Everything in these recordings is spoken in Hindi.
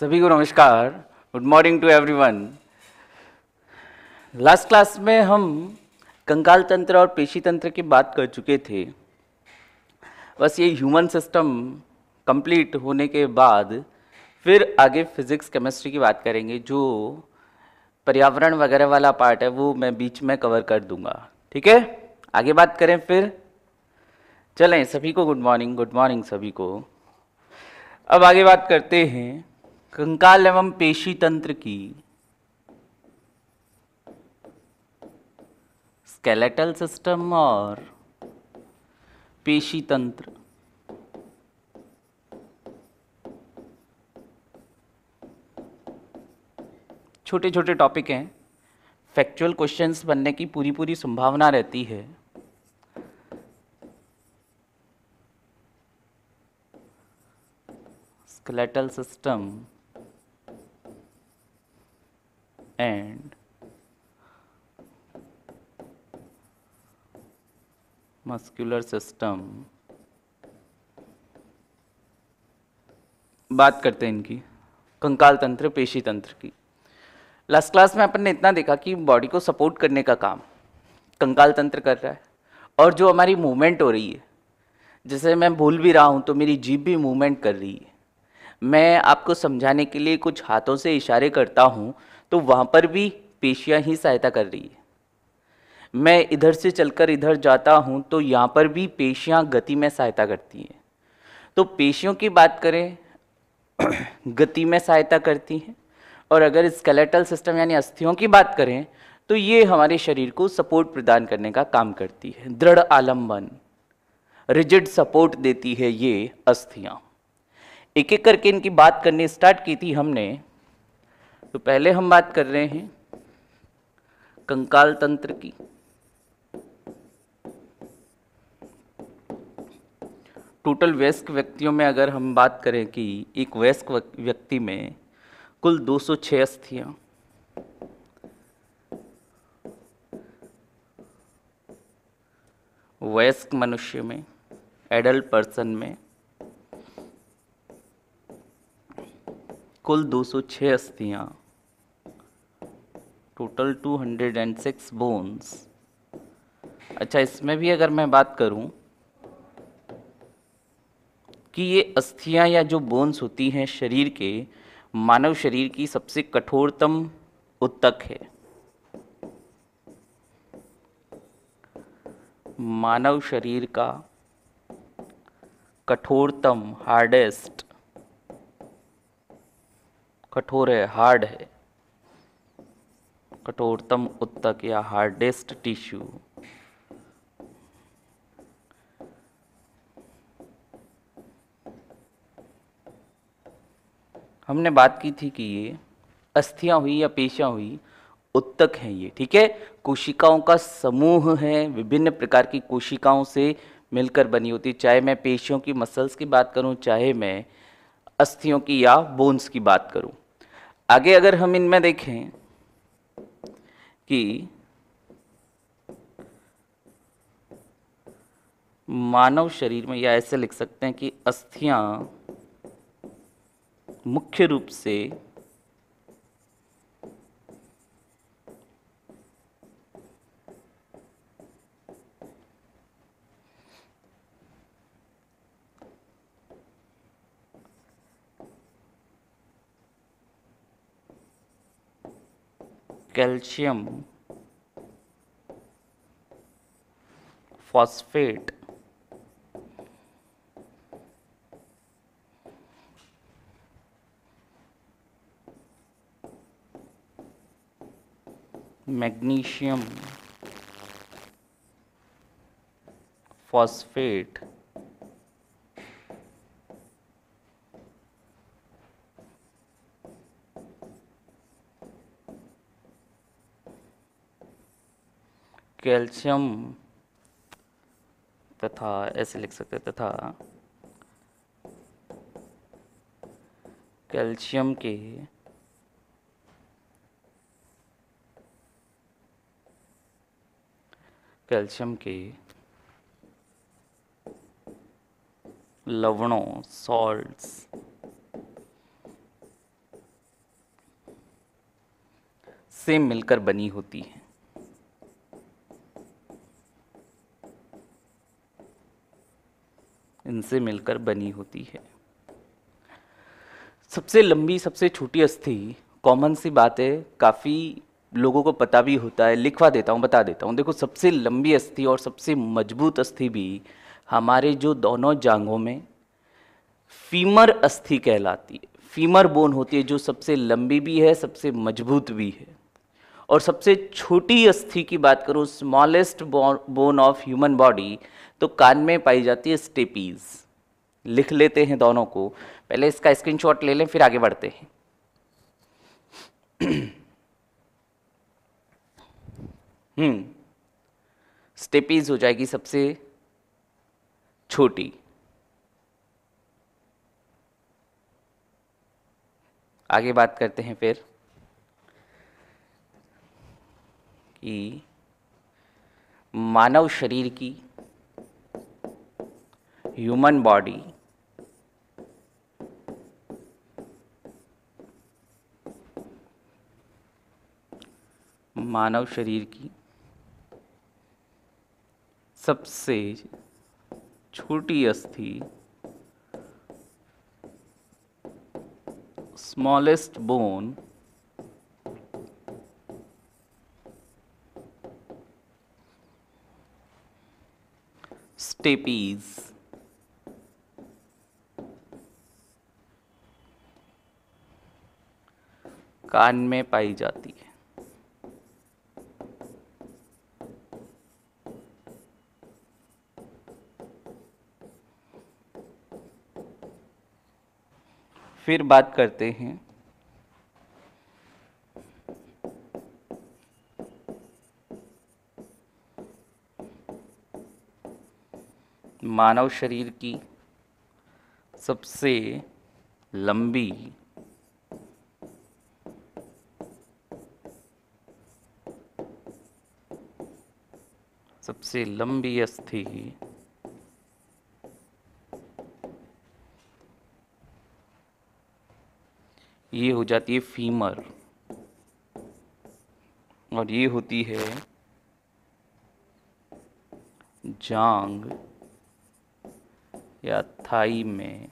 सभी को नमस्कार good morning to everyone last class में हम कंकाल तंत्र और पेशी तंत्र की बात कर चुके थे बस ये ह्यूमन सिस्टम कंप्लीट होने के बाद फिर आगे फिजिक्स केमिस्ट्री की बात करेंगे जो पर्यावरण वगैरह वाला पार्ट है वो मैं बीच में कवर कर दूंगा ठीक है आगे बात करें फिर चलें सभी को गुड मॉर्निंग गुड मॉर्निंग सभी को अब आगे बात करते हैं कंकाल एवं पेशी तंत्र की स्केलेटल सिस्टम और पेशी तंत्र छोटे छोटे टॉपिक हैं फैक्चुअल क्वेश्चंस बनने की पूरी पूरी संभावना रहती है skeletal system and muscular system बात करते हैं इनकी कंकाल तंत्र पेशी तंत्र की लास्ट क्लास में अपन ने इतना देखा कि बॉडी को सपोर्ट करने का काम कंकाल तंत्र कर रहा है और जो हमारी मूवमेंट हो रही है जैसे मैं भूल भी रहा हूँ तो मेरी जीप भी मूवमेंट कर रही है मैं आपको समझाने के लिए कुछ हाथों से इशारे करता हूँ तो वहाँ पर भी पेशियाँ ही सहायता कर रही है मैं इधर से चलकर इधर जाता हूँ तो यहाँ पर भी पेशियाँ गति में सहायता करती हैं तो पेशियों की बात करें गति में सहायता करती हैं और अगर स्केलेटल सिस्टम यानी अस्थियों की बात करें तो ये हमारे शरीर को सपोर्ट प्रदान करने का काम करती है दृढ़ आलम्बन रिजिड सपोर्ट देती है ये अस्थियाँ एक एक करके इनकी बात करने स्टार्ट की थी हमने तो पहले हम बात कर रहे हैं कंकाल तंत्र की टोटल वयस्क व्यक्तियों में अगर हम बात करें कि एक वयस्क व्यक्ति में कुल 206 अस्थियां वयस्क मनुष्य में एडल्ट पर्सन में कुल 206 अस्थियां टोटल 206 बोन्स अच्छा इसमें भी अगर मैं बात करूं कि ये अस्थियां या जो बोन्स होती हैं शरीर के मानव शरीर की सबसे कठोरतम उत्तक है मानव शरीर का कठोरतम हार्डेस्ट कठोर है हार्ड है कठोरतम उत्तक या हार्डेस्ट टिश्यू हमने बात की थी कि ये अस्थियां हुई या पेशियां हुई उत्तक हैं ये ठीक है कोशिकाओं का समूह है विभिन्न प्रकार की कोशिकाओं से मिलकर बनी होती चाहे मैं पेशियों की मसल्स की बात करूं चाहे मैं अस्थियों की या बोन्स की बात करूं आगे अगर हम इनमें देखें कि मानव शरीर में या ऐसे लिख सकते हैं कि अस्थियां मुख्य रूप से calcium phosphate magnesium phosphate calcium तथा ऐसे लिख सकते तथा कैल्शियम के कैल्शियम के लवणों सॉल्ट्स से मिलकर बनी होती है इनसे मिलकर बनी होती है सबसे लंबी सबसे छोटी अस्थि कॉमन सी बात है काफ़ी लोगों को पता भी होता है लिखवा देता हूँ बता देता हूँ देखो सबसे लंबी अस्थि और सबसे मजबूत अस्थि भी हमारे जो दोनों जांघों में फीमर अस्थि कहलाती है फीमर बोन होती है जो सबसे लंबी भी है सबसे मजबूत भी है और सबसे छोटी अस्थि की बात करूँ smallest bone of human body तो कान में पाई जाती है स्टेपीज लिख लेते हैं दोनों को पहले इसका स्क्रीनशॉट ले लें फिर आगे बढ़ते हैं हम्म स्टेपीज हो जाएगी सबसे छोटी आगे बात करते हैं फिर कि मानव शरीर की human body मानव शरीर की सबसे छोटी अस्थि स्मॉलेस्ट बोन स्टेपीज़ कान में पाई जाती है फिर बात करते हैं मानव शरीर की सबसे लंबी सबसे लंबी अस्थि ये हो जाती है फीमर और ये होती है जांग या थाई में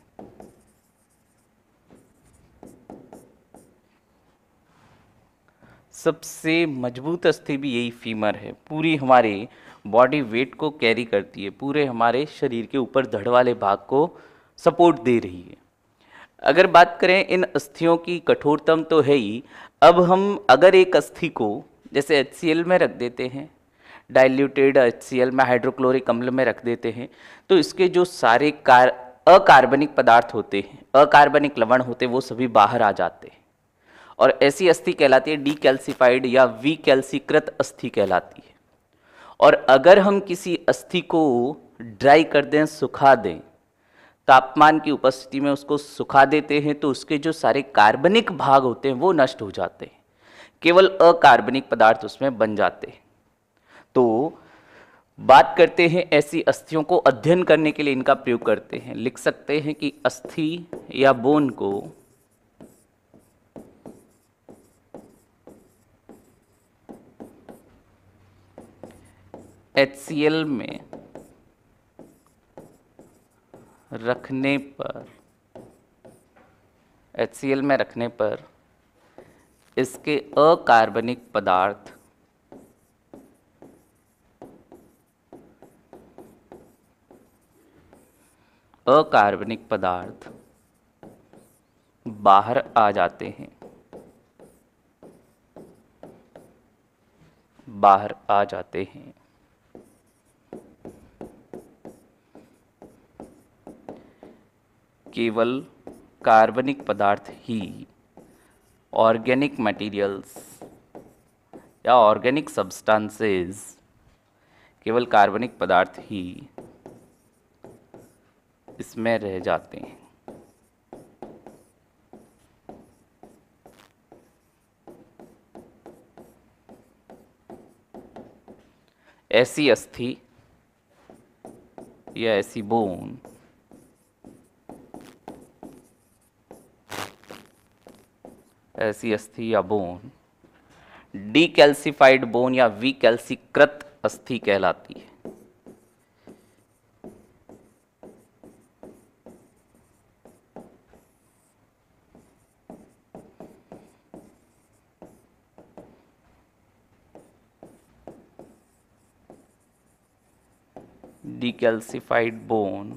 सबसे मजबूत अस्थि भी यही फीमर है पूरी हमारे बॉडी वेट को कैरी करती है पूरे हमारे शरीर के ऊपर धड़ वाले भाग को सपोर्ट दे रही है अगर बात करें इन अस्थियों की कठोरतम तो है ही अब हम अगर एक अस्थि को जैसे एच में रख देते हैं डाइल्यूटेड एच में हाइड्रोक्लोरिक अम्ल में रख देते हैं तो इसके जो सारे कार अकार्बनिक पदार्थ होते हैं अकार्बनिक लवण होते हैं वो सभी बाहर आ जाते हैं और ऐसी अस्थि कहलाती है डी या वी कैल्सीकृत अस्थि कहलाती है और अगर हम किसी अस्थि को ड्राई कर दें सुखा दें तापमान की उपस्थिति में उसको सुखा देते हैं तो उसके जो सारे कार्बनिक भाग होते हैं वो नष्ट हो जाते हैं केवल अकार्बनिक पदार्थ उसमें बन जाते हैं तो बात करते हैं ऐसी अस्थियों को अध्ययन करने के लिए इनका प्रयोग करते हैं लिख सकते हैं कि अस्थि या बोन को एच में रखने पर एच में रखने पर इसके अकार्बनिक पदार्थ अकार्बनिक पदार्थ बाहर आ जाते हैं बाहर आ जाते हैं केवल कार्बनिक पदार्थ ही ऑर्गेनिक मटेरियल्स या ऑर्गेनिक सब्सटेंसेस केवल कार्बनिक पदार्थ ही इसमें रह जाते हैं ऐसी अस्थि या ऐसी बोन ऐसी अस्थि या बोन डीकैल्सिफाइड बोन या विकैल्सीकृत अस्थि कहलाती है कैल्सिफाइड बोन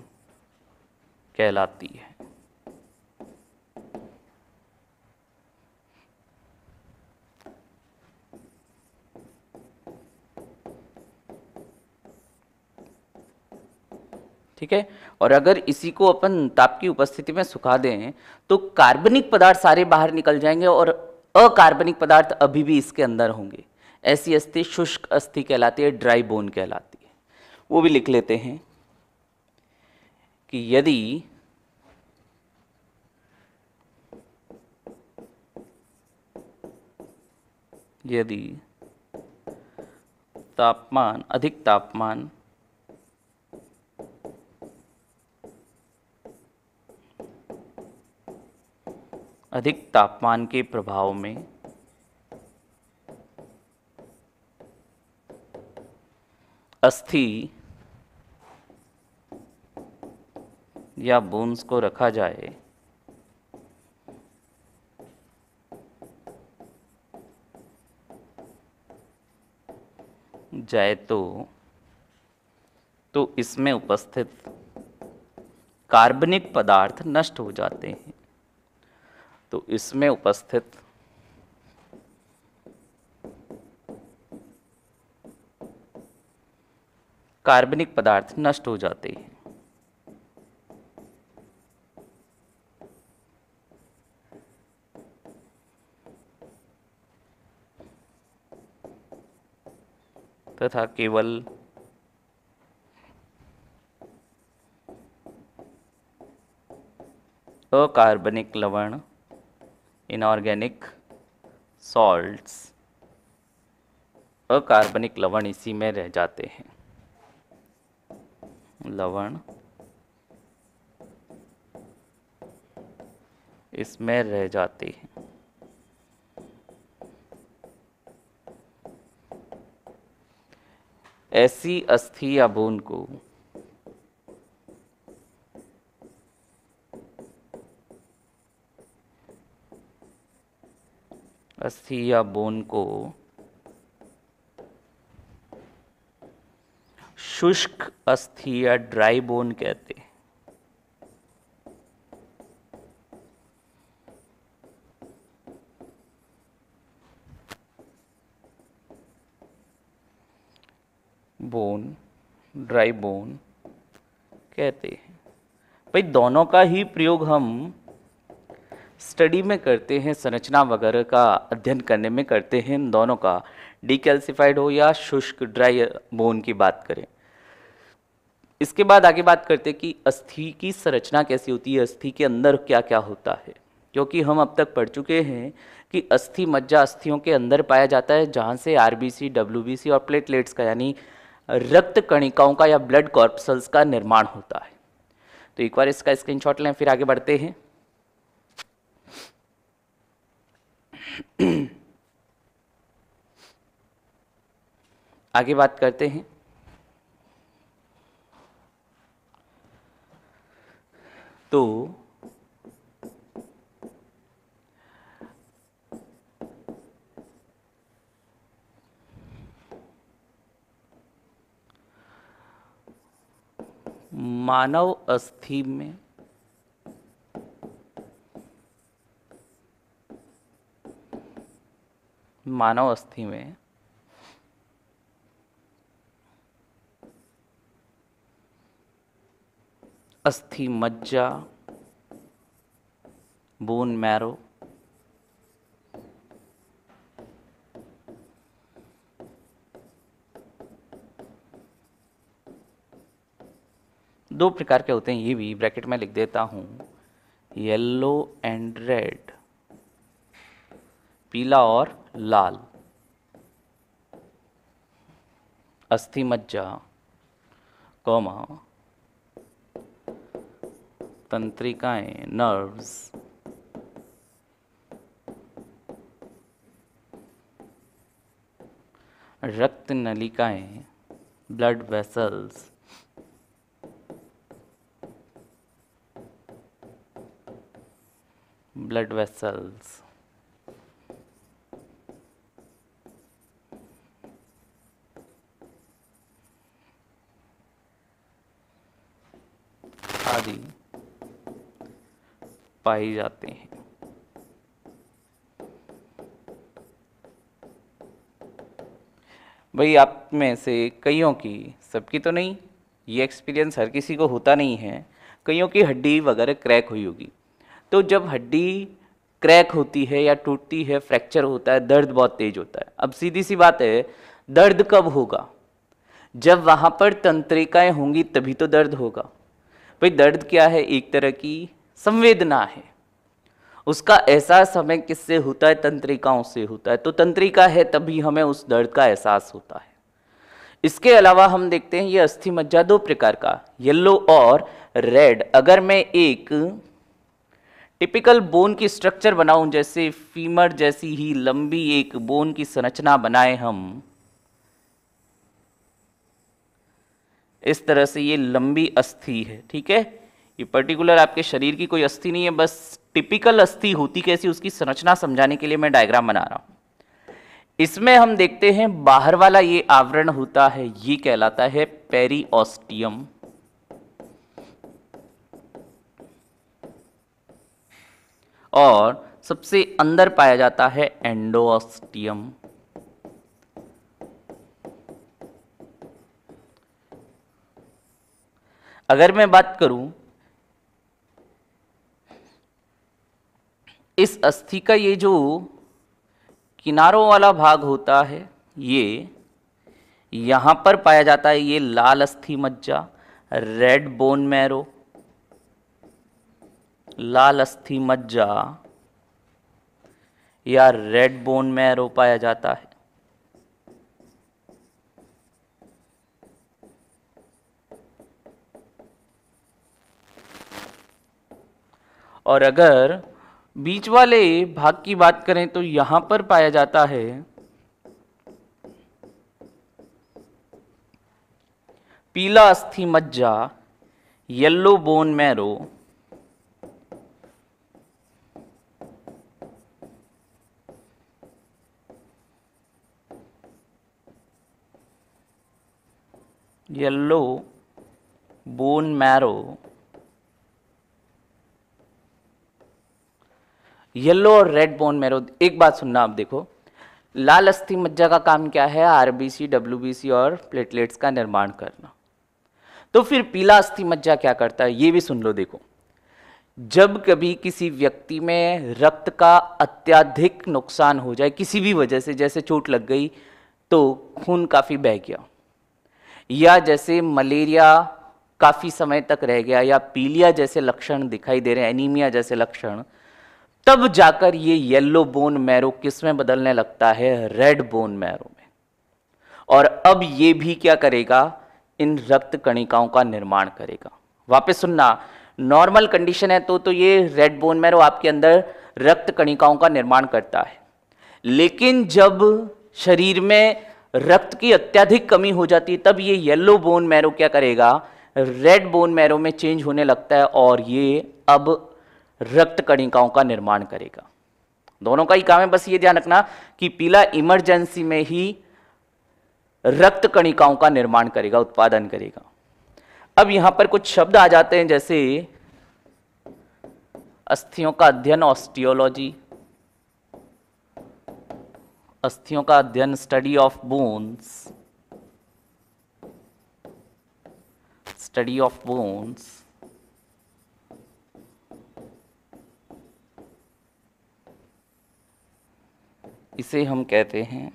कहलाती है ठीक है और अगर इसी को अपन ताप की उपस्थिति में सुखा दें तो कार्बनिक पदार्थ सारे बाहर निकल जाएंगे और अकार्बनिक पदार्थ अभी भी इसके अंदर होंगे ऐसी अस्थि शुष्क अस्थि कहलाती है ड्राई बोन कहलाती है वो भी लिख लेते हैं कि यदि यदि तापमान अधिक तापमान अधिक तापमान के प्रभाव में अस्थि या बोन्स को रखा जाए जाए तो तो इसमें उपस्थित कार्बनिक पदार्थ नष्ट हो जाते हैं तो इसमें उपस्थित कार्बनिक पदार्थ नष्ट हो जाते हैं तथा केवल अकार्बनिक लवण इनऑर्गेनिक सॉल्ट्स अकार्बनिक लवण इसी में रह जाते हैं लवण इसमें रह जाते हैं ऐसी अस्थि या बूंद को अस्थि या बोन को शुष्क अस्थि या ड्राई बोन कहते हैं बोन ड्राई बोन कहते हैं भाई दोनों का ही प्रयोग हम स्टडी में करते हैं संरचना वगैरह का अध्ययन करने में करते हैं इन दोनों का डिकैल्सिफाइड हो या शुष्क ड्राई बोन की बात करें इसके बाद आगे बात करते हैं कि अस्थि की संरचना कैसी होती है अस्थि के अंदर क्या क्या होता है क्योंकि हम अब तक पढ़ चुके हैं कि अस्थि मज्जा अस्थियों के अंदर पाया जाता है जहाँ से आर बी और प्लेटलेट्स का यानी रक्त कणिकाओं का या ब्लड कॉर्पसल्स का निर्माण होता है तो एक बार इसका स्क्रीनशॉट लें फिर आगे बढ़ते हैं आगे बात करते हैं तो मानव अस्थि में मानव अस्थि में अस्थि मज्जा बोन मैरो दो प्रकार के होते हैं ये भी ब्रैकेट में लिख देता हूं येलो एंड रेड पीला और लाल अस्थि मज्जा कौमा तंत्रिकाएं नर्व्स रक्त नलिकाएं ब्लड वेसल्स ब्लड वेसल्स पाए जाते हैं भाई आप में से कईयों की सबकी तो नहीं ये एक्सपीरियंस हर किसी को होता नहीं है कईयों की हड्डी वगैरह क्रैक हुई होगी तो जब हड्डी क्रैक होती है या टूटती है फ्रैक्चर होता है दर्द बहुत तेज होता है अब सीधी सी बात है दर्द कब होगा जब वहाँ पर तंत्रिकाएं होंगी तभी तो दर्द होगा भाई दर्द क्या है एक तरह की संवेदना है उसका एहसास हमें किससे होता है तंत्रिकाओं से होता है तो तंत्रिका है तभी हमें उस दर्द का एहसास होता है इसके अलावा हम देखते हैं ये अस्थि मज्जा दो प्रकार का येलो और रेड अगर मैं एक टिपिकल बोन की स्ट्रक्चर बनाऊं जैसे फीमर जैसी ही लंबी एक बोन की संरचना बनाए हम इस तरह से ये लंबी अस्थि है ठीक है ये पर्टिकुलर आपके शरीर की कोई अस्थि नहीं है बस टिपिकल अस्थि होती कैसी उसकी संरचना समझाने के लिए मैं डायग्राम बना रहा हूं इसमें हम देखते हैं बाहर वाला ये आवरण होता है ये कहलाता है ऑस्टियम और सबसे अंदर पाया जाता है ऑस्टियम अगर मैं बात करूं इस अस्थि का ये जो किनारों वाला भाग होता है ये यहाँ पर पाया जाता है ये लाल अस्थि मज्जा रेड बोन मैरो लाल अस्थि मज्जा या रेड बोन मैरो पाया जाता है और अगर बीच वाले भाग की बात करें तो यहां पर पाया जाता है पीला अस्थि मज्जा yellow bone marrow yellow bone marrow yellow और रेड बोन मेरो एक बात सुनना आप देखो लाल अस्थि मज्जा का काम क्या है आरबीसी डब्ल्यूबीसी और प्लेटलेट्स का निर्माण करना तो फिर पीला अस्थि मज्जा क्या करता है ये भी सुन लो देखो जब कभी किसी व्यक्ति में रक्त का अत्याधिक नुकसान हो जाए किसी भी वजह से जैसे चोट लग गई तो खून काफ़ी बह गया या जैसे मलेरिया काफ़ी समय तक रह गया या पीलिया जैसे लक्षण दिखाई दे रहे हैं एनीमिया जैसे लक्षण तब जाकर ये येलो बोन मैरो किस में बदलने लगता है रेड बोन मैरो में और अब ये भी क्या करेगा इन रक्त कणिकाओं का निर्माण करेगा वापस सुनना नॉर्मल कंडीशन है तो तो ये रेड बोन मैरो आपके अंदर रक्त कणिकाओं का निर्माण करता है लेकिन जब शरीर में रक्त की अत्याधिक कमी हो जाती है तब ये येलो बोन मैरो क्या करेगा रेड बोन मैरो में चेंज होने लगता है और ये अब रक्त कणिकाओं का निर्माण करेगा दोनों का ही काम है बस ये ध्यान रखना कि पीला इमरजेंसी में ही रक्त कणिकाओं का निर्माण करेगा उत्पादन करेगा अब यहां पर कुछ शब्द आ जाते हैं जैसे अस्थियों का अध्ययन ऑस्टियोलॉजी अस्थियों का अध्ययन study of bones study of bones इसे हम कहते हैं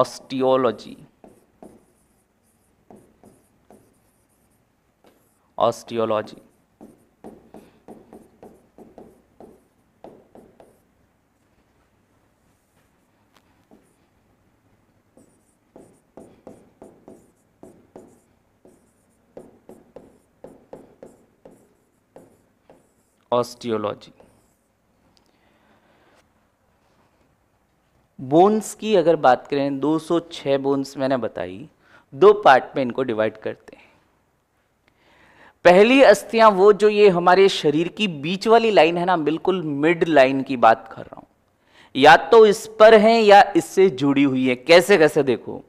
ऑस्टियोलॉजी ऑस्टियोलॉजी ऑस्टियोलॉजी बोन्स की अगर बात करें 206 बोन्स मैंने बताई दो पार्ट में इनको डिवाइड करते हैं पहली अस्थियां वो जो ये हमारे शरीर की बीच वाली लाइन है ना बिल्कुल मिड लाइन की बात कर रहा हूं या तो इस पर है या इससे जुड़ी हुई है कैसे कैसे देखो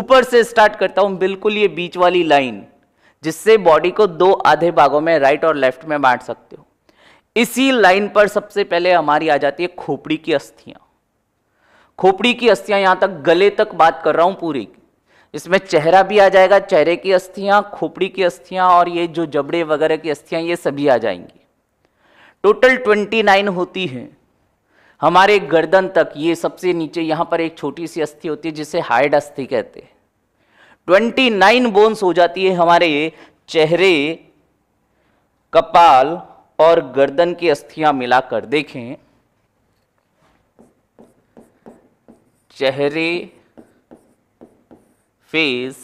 ऊपर से स्टार्ट करता हूं बिल्कुल ये बीच वाली लाइन जिससे बॉडी को दो आधे भागों में राइट और लेफ्ट में बांट सकते हो इसी लाइन पर सबसे पहले हमारी आ जाती है खोपड़ी की अस्थियां खोपड़ी की अस्थियां यहाँ तक गले तक बात कर रहा हूँ पूरी इसमें चेहरा भी आ जाएगा चेहरे की अस्थियां खोपड़ी की अस्थियां और ये जो जबड़े वगैरह की अस्थियां ये सभी आ जाएंगी टोटल ट्वेंटी नाइन होती हैं हमारे गर्दन तक ये सबसे नीचे यहाँ पर एक छोटी सी अस्थि होती है जिसे हाइड अस्थि कहते हैं ट्वेंटी नाइन बोन्स हो जाती है हमारे चेहरे कपाल और गर्दन की अस्थियां मिलाकर देखें चेहरे फेस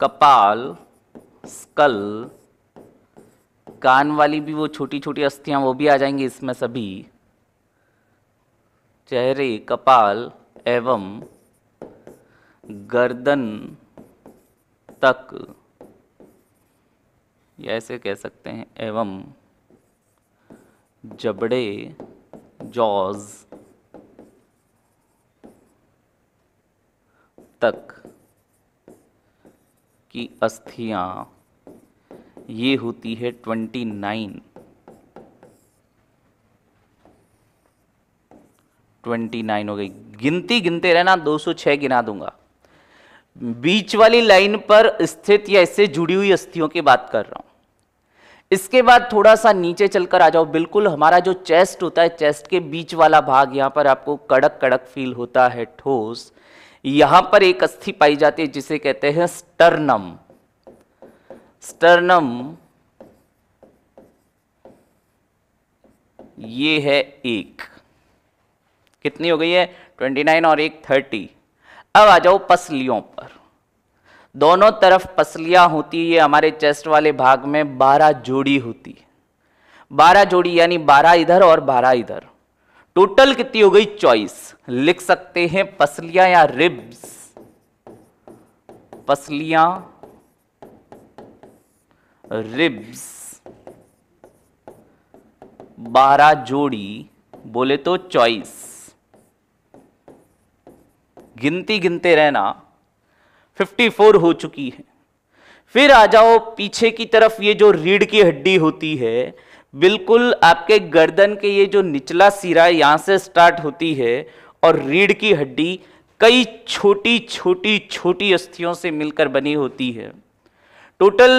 कपाल स्कल कान वाली भी वो छोटी छोटी अस्थियां वो भी आ जाएंगी इसमें सभी चेहरे कपाल एवं गर्दन तक या ऐसे कह सकते हैं एवं जबड़े जॉज़ तक की अस्थियां ये होती है ट्वेंटी नाइन ट्वेंटी नाइन हो गई गिनती गिनते रहना दो सौ छह गिना दूंगा बीच वाली लाइन पर स्थित या इससे जुड़ी हुई अस्थियों की बात कर रहा हूं इसके बाद थोड़ा सा नीचे चलकर आ जाओ बिल्कुल हमारा जो चेस्ट होता है चेस्ट के बीच वाला भाग यहां पर आपको कड़क कड़क फील होता है ठोस यहां पर एक अस्थि पाई जाती है जिसे कहते हैं स्टर्नम स्टर्नम ये है एक कितनी हो गई है 29 और एक 30 अब आ जाओ पसलियों पर दोनों तरफ पसलियां होती है हमारे चेस्ट वाले भाग में 12 जोड़ी होती है 12 जोड़ी यानी 12 इधर और 12 इधर टोटल कितनी हो गई चॉइस लिख सकते हैं पसलियां या रिब्स पसलियां रिब्स बारह जोड़ी बोले तो चॉइस गिनती गिनते रहना 54 हो चुकी है फिर आ जाओ पीछे की तरफ ये जो रीढ़ की हड्डी होती है बिल्कुल आपके गर्दन के ये जो निचला सिरा यहाँ से स्टार्ट होती है और रीढ़ की हड्डी कई छोटी छोटी छोटी अस्थियों से मिलकर बनी होती है टोटल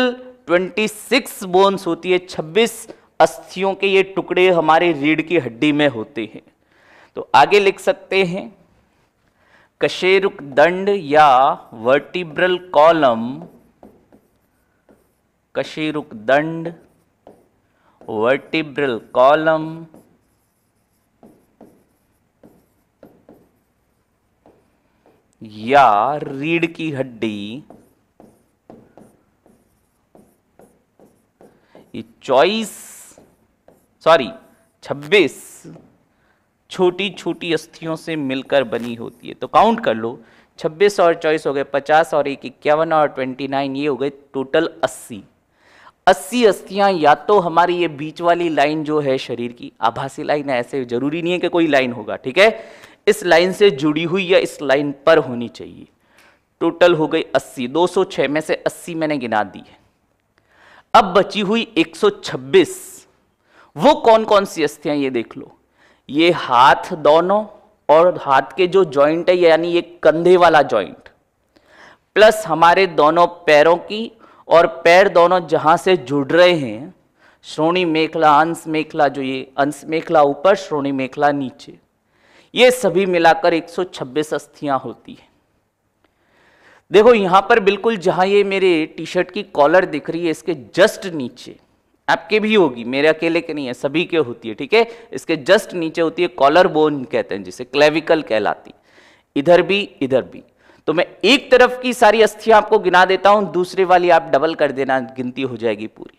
26 बोन्स होती है 26 अस्थियों के ये टुकड़े हमारे रीढ़ की हड्डी में होते हैं तो आगे लिख सकते हैं कशेरुक दंड या वर्टिब्रल कॉलम कशेरुक दंड vertebral column या रीढ़ की हड्डी ये चौबीस सॉरी छब्बीस छोटी छोटी अस्थियों से मिलकर बनी होती है तो काउंट कर लो छब्बीस और चौबीस हो गए पचास और एक इक्यावन और ट्वेंटी नाइन ये हो गए टोटल अस्सी अस्सी अस्थियां या तो हमारी ये बीच वाली लाइन जो है शरीर की आभासी लाइन है ऐसे जरूरी नहीं है कि कोई लाइन होगा ठीक है इस लाइन से जुड़ी हुई या इस लाइन पर होनी चाहिए टोटल हो गई 80 206 में से 80 मैंने गिना दी है अब बची हुई 126 वो कौन कौन सी अस्थियां ये देख लो ये हाथ दोनों और हाथ के जो जॉइंट है यानी ये कंधे वाला जॉइंट प्लस हमारे दोनों पैरों की और पैर दोनों जहाँ से जुड़ रहे हैं श्रोणी मेखला अंश मेखला जो ये अंश मेखला ऊपर श्रोणी मेखला नीचे ये सभी मिलाकर 126 अस्थियां होती है देखो यहां पर बिल्कुल जहां ये मेरे टी शर्ट की कॉलर दिख रही है इसके जस्ट नीचे आपके भी होगी मेरे अकेले के नहीं है सभी के होती है ठीक है इसके जस्ट नीचे होती है कॉलर बोन कहते हैं जिसे क्लेविकल कहलाती इधर भी इधर भी तो मैं एक तरफ की सारी अस्थियां आपको गिना देता हूं दूसरे वाली आप डबल कर देना गिनती हो जाएगी पूरी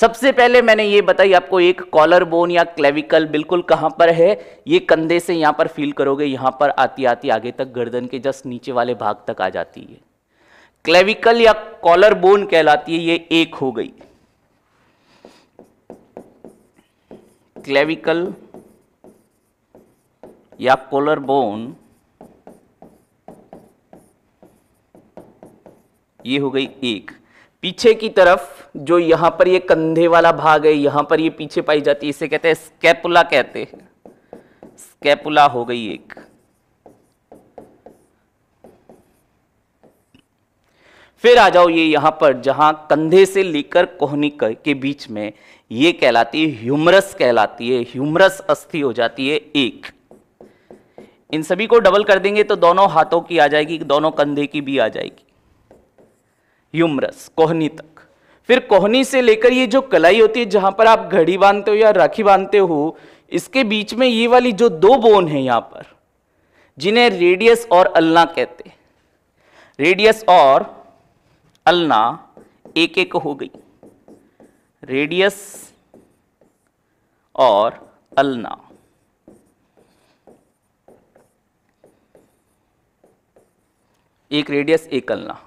सबसे पहले मैंने ये बताई आपको एक कॉलर बोन या क्लेविकल बिल्कुल कहां पर है ये कंधे से यहां पर फील करोगे यहां पर आती आती आगे तक गर्दन के जस्ट नीचे वाले भाग तक आ जाती है क्लेविकल या कॉलर बोन कहलाती है ये एक हो गई क्लेविकल या कॉलर बोन ये हो गई एक पीछे की तरफ जो यहां पर ये कंधे वाला भाग है यहां पर ये पीछे पाई जाती है इसे कहते हैं स्कैपुला कहते हैं स्कैपुला हो गई एक फिर आ जाओ ये यहां पर जहां कंधे से लेकर कोहनी के बीच में ये कहलाती है ह्यूमरस कहलाती है ह्यूमरस अस्थि हो जाती है एक इन सभी को डबल कर देंगे तो दोनों हाथों की आ जाएगी दोनों कंधे की भी आ जाएगी यूमरस कोहनी तक फिर कोहनी से लेकर ये जो कलाई होती है जहां पर आप घड़ी बांधते हो या राखी बांधते हो इसके बीच में ये वाली जो दो बोन है यहां पर जिन्हें रेडियस और अल्ना कहते रेडियस और अल्ना एक एक हो गई रेडियस और अल्ना एक रेडियस एक अल्ना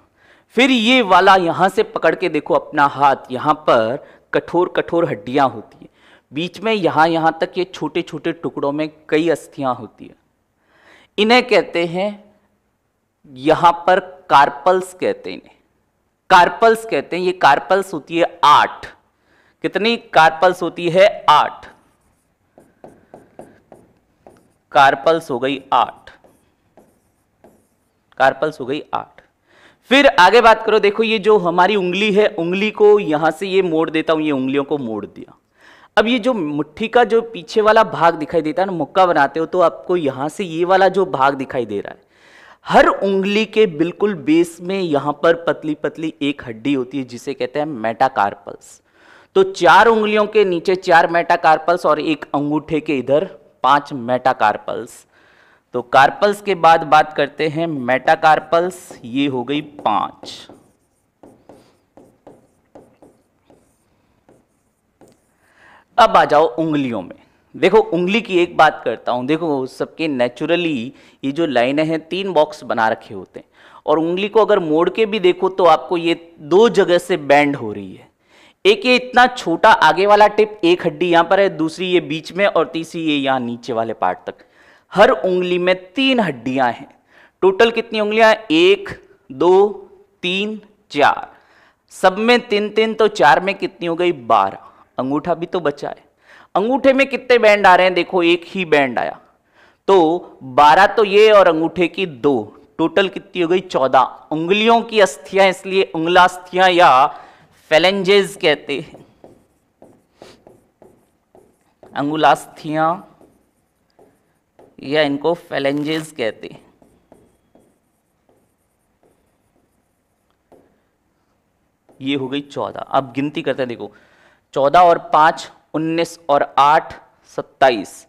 फिर ये वाला यहां से पकड़ के देखो अपना हाथ यहां पर कठोर कठोर हड्डियां होती है बीच में यहां यहां तक ये छोटे छोटे टुकड़ों में कई अस्थियां होती है इन्हें कहते हैं यहां पर कार्पल्स कहते हैं कार्पल्स कहते हैं ये कार्पल्स होती है आठ कितनी कार्पल्स होती है आठ कार्पल्स हो गई आठ कार्पल्स हो गई आठ फिर आगे बात करो देखो ये जो हमारी उंगली है उंगली को यहां से ये मोड़ देता हूं ये उंगलियों को मोड़ दिया अब ये जो मुट्ठी का जो पीछे वाला भाग दिखाई देता है ना मुक्का बनाते हो तो आपको यहां से ये वाला जो भाग दिखाई दे रहा है हर उंगली के बिल्कुल बेस में यहां पर पतली पतली एक हड्डी होती है जिसे कहते हैं मेटाकार्पल्स तो चार उंगलियों के नीचे चार मेटाकार्पल्स और एक अंगूठे के इधर पांच मेटाकार्पल्स तो कार्पल्स के बाद बात करते हैं मेटाकार्पल्स ये हो गई पांच अब आ जाओ उंगलियों में देखो उंगली की एक बात करता हूं देखो सबके नेचुरली ये जो लाइनें हैं तीन बॉक्स बना रखे होते हैं और उंगली को अगर मोड़ के भी देखो तो आपको ये दो जगह से बैंड हो रही है एक ये इतना छोटा आगे वाला टिप एक हड्डी यहां पर है दूसरी ये बीच में और तीसरी ये यहां नीचे वाले पार्ट तक हर उंगली में तीन हड्डियां हैं टोटल कितनी उंगलियां एक दो तीन चार सब में तीन तीन तो चार में कितनी हो गई बारह अंगूठा भी तो बचा है अंगूठे में कितने बैंड आ रहे हैं देखो एक ही बैंड आया तो बारह तो ये और अंगूठे की दो टोटल कितनी हो गई चौदह उंगलियों की अस्थियां इसलिए उंगला या फेलेंजेस कहते हैं अंगुलास्थियां या इनको फेलेंजेस कहते हैं ये हो गई चौदह अब गिनती करते हैं देखो चौदह और पांच उन्नीस और आठ सत्ताईस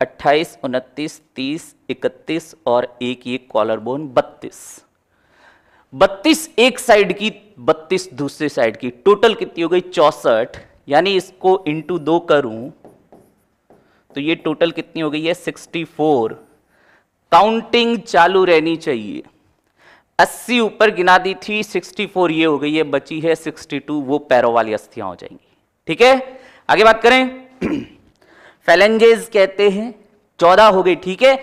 अट्ठाईस उनतीस तीस इकतीस और एक ये कॉलर बोन बत्तीस बत्तीस एक साइड की बत्तीस दूसरी साइड की टोटल कितनी हो गई चौसठ यानी इसको इंटू दो करूं तो ये टोटल कितनी हो गई है 64 काउंटिंग चालू रहनी चाहिए 80 ऊपर गिना दी थी 64 ये हो गई है बची है 62 वो पैरों वाली अस्थियां हो जाएंगी ठीक है आगे बात करें फेलेंजेस कहते हैं 14 हो गई ठीक है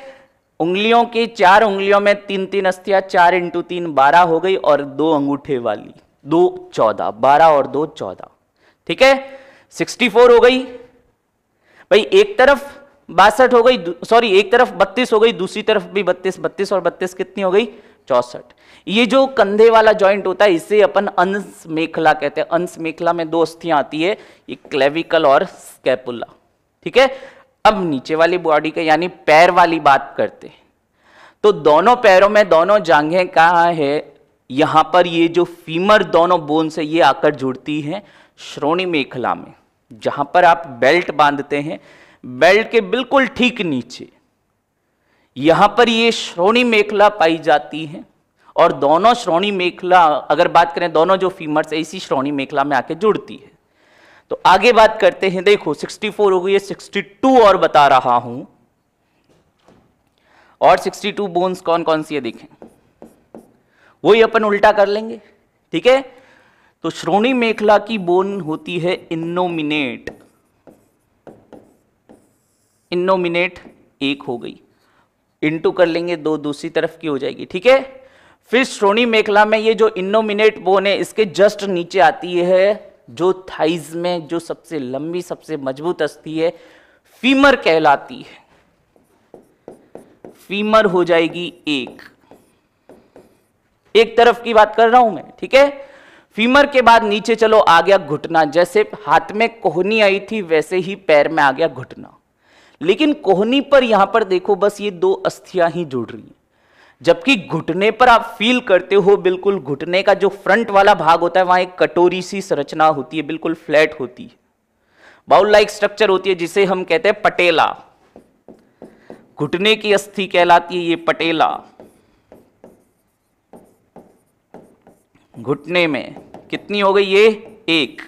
उंगलियों की चार उंगलियों में तीन तीन अस्थियां चार इंटू तीन बारह हो गई और दो अंगूठे वाली दो चौदह बारह और दो चौदह ठीक है सिक्सटी फोर हो गई भाई एक तरफ बासठ हो गई सॉरी एक तरफ बत्तीस हो गई दूसरी तरफ भी बत्तीस बत्तीस और बत्तीस कितनी हो गई चौसठ ये जो कंधे वाला जॉइंट होता है इसे अपन अंश मेखला कहते हैं अंश मेखला में दो अस्थियां आती है ये क्लेविकल और स्कैपुला ठीक है अब नीचे वाली बॉडी के यानी पैर वाली बात करते तो दोनों पैरों में दोनों जांघे कहा है यहां पर ये जो फीमर दोनों बोन से ये आकर जुड़ती है श्रोणी मेखला में जहां पर आप बेल्ट बांधते हैं बेल्ट के बिल्कुल ठीक नीचे यहां पर ये श्रोणी मेखला पाई जाती है और दोनों श्रोणी मेखला अगर बात करें दोनों जो फीमर्स है इसी श्रोणी मेखला में आके जुड़ती है तो आगे बात करते हैं देखो 64 हो गई है 62 और बता रहा हूं और 62 बोन्स कौन कौन सी है देखें वही अपन उल्टा कर लेंगे ठीक है तो श्रोणी मेखला की बोन होती है इनोमिनेट इनोमिनेट एक हो गई इनटू कर लेंगे दो दूसरी तरफ की हो जाएगी ठीक है फिर श्रोणी मेखला में ये जो इनोमिनेट बोन है इसके जस्ट नीचे आती है जो थाइज में जो सबसे लंबी सबसे मजबूत अस्थि है फीमर कहलाती है फीमर हो जाएगी एक एक तरफ की बात कर रहा हूं मैं ठीक है फीमर के बाद नीचे चलो आ गया घुटना जैसे हाथ में कोहनी आई थी वैसे ही पैर में आ गया घुटना लेकिन कोहनी पर यहां पर देखो बस ये दो अस्थियां ही जुड़ रही हैं जबकि घुटने पर आप फील करते हो बिल्कुल घुटने का जो फ्रंट वाला भाग होता है वहां एक कटोरी सी संरचना होती है बिल्कुल फ्लैट होती है बाउल लाइक स्ट्रक्चर होती है जिसे हम कहते हैं पटेला घुटने की अस्थि कहलाती है ये पटेला घुटने में कितनी हो गई ये एक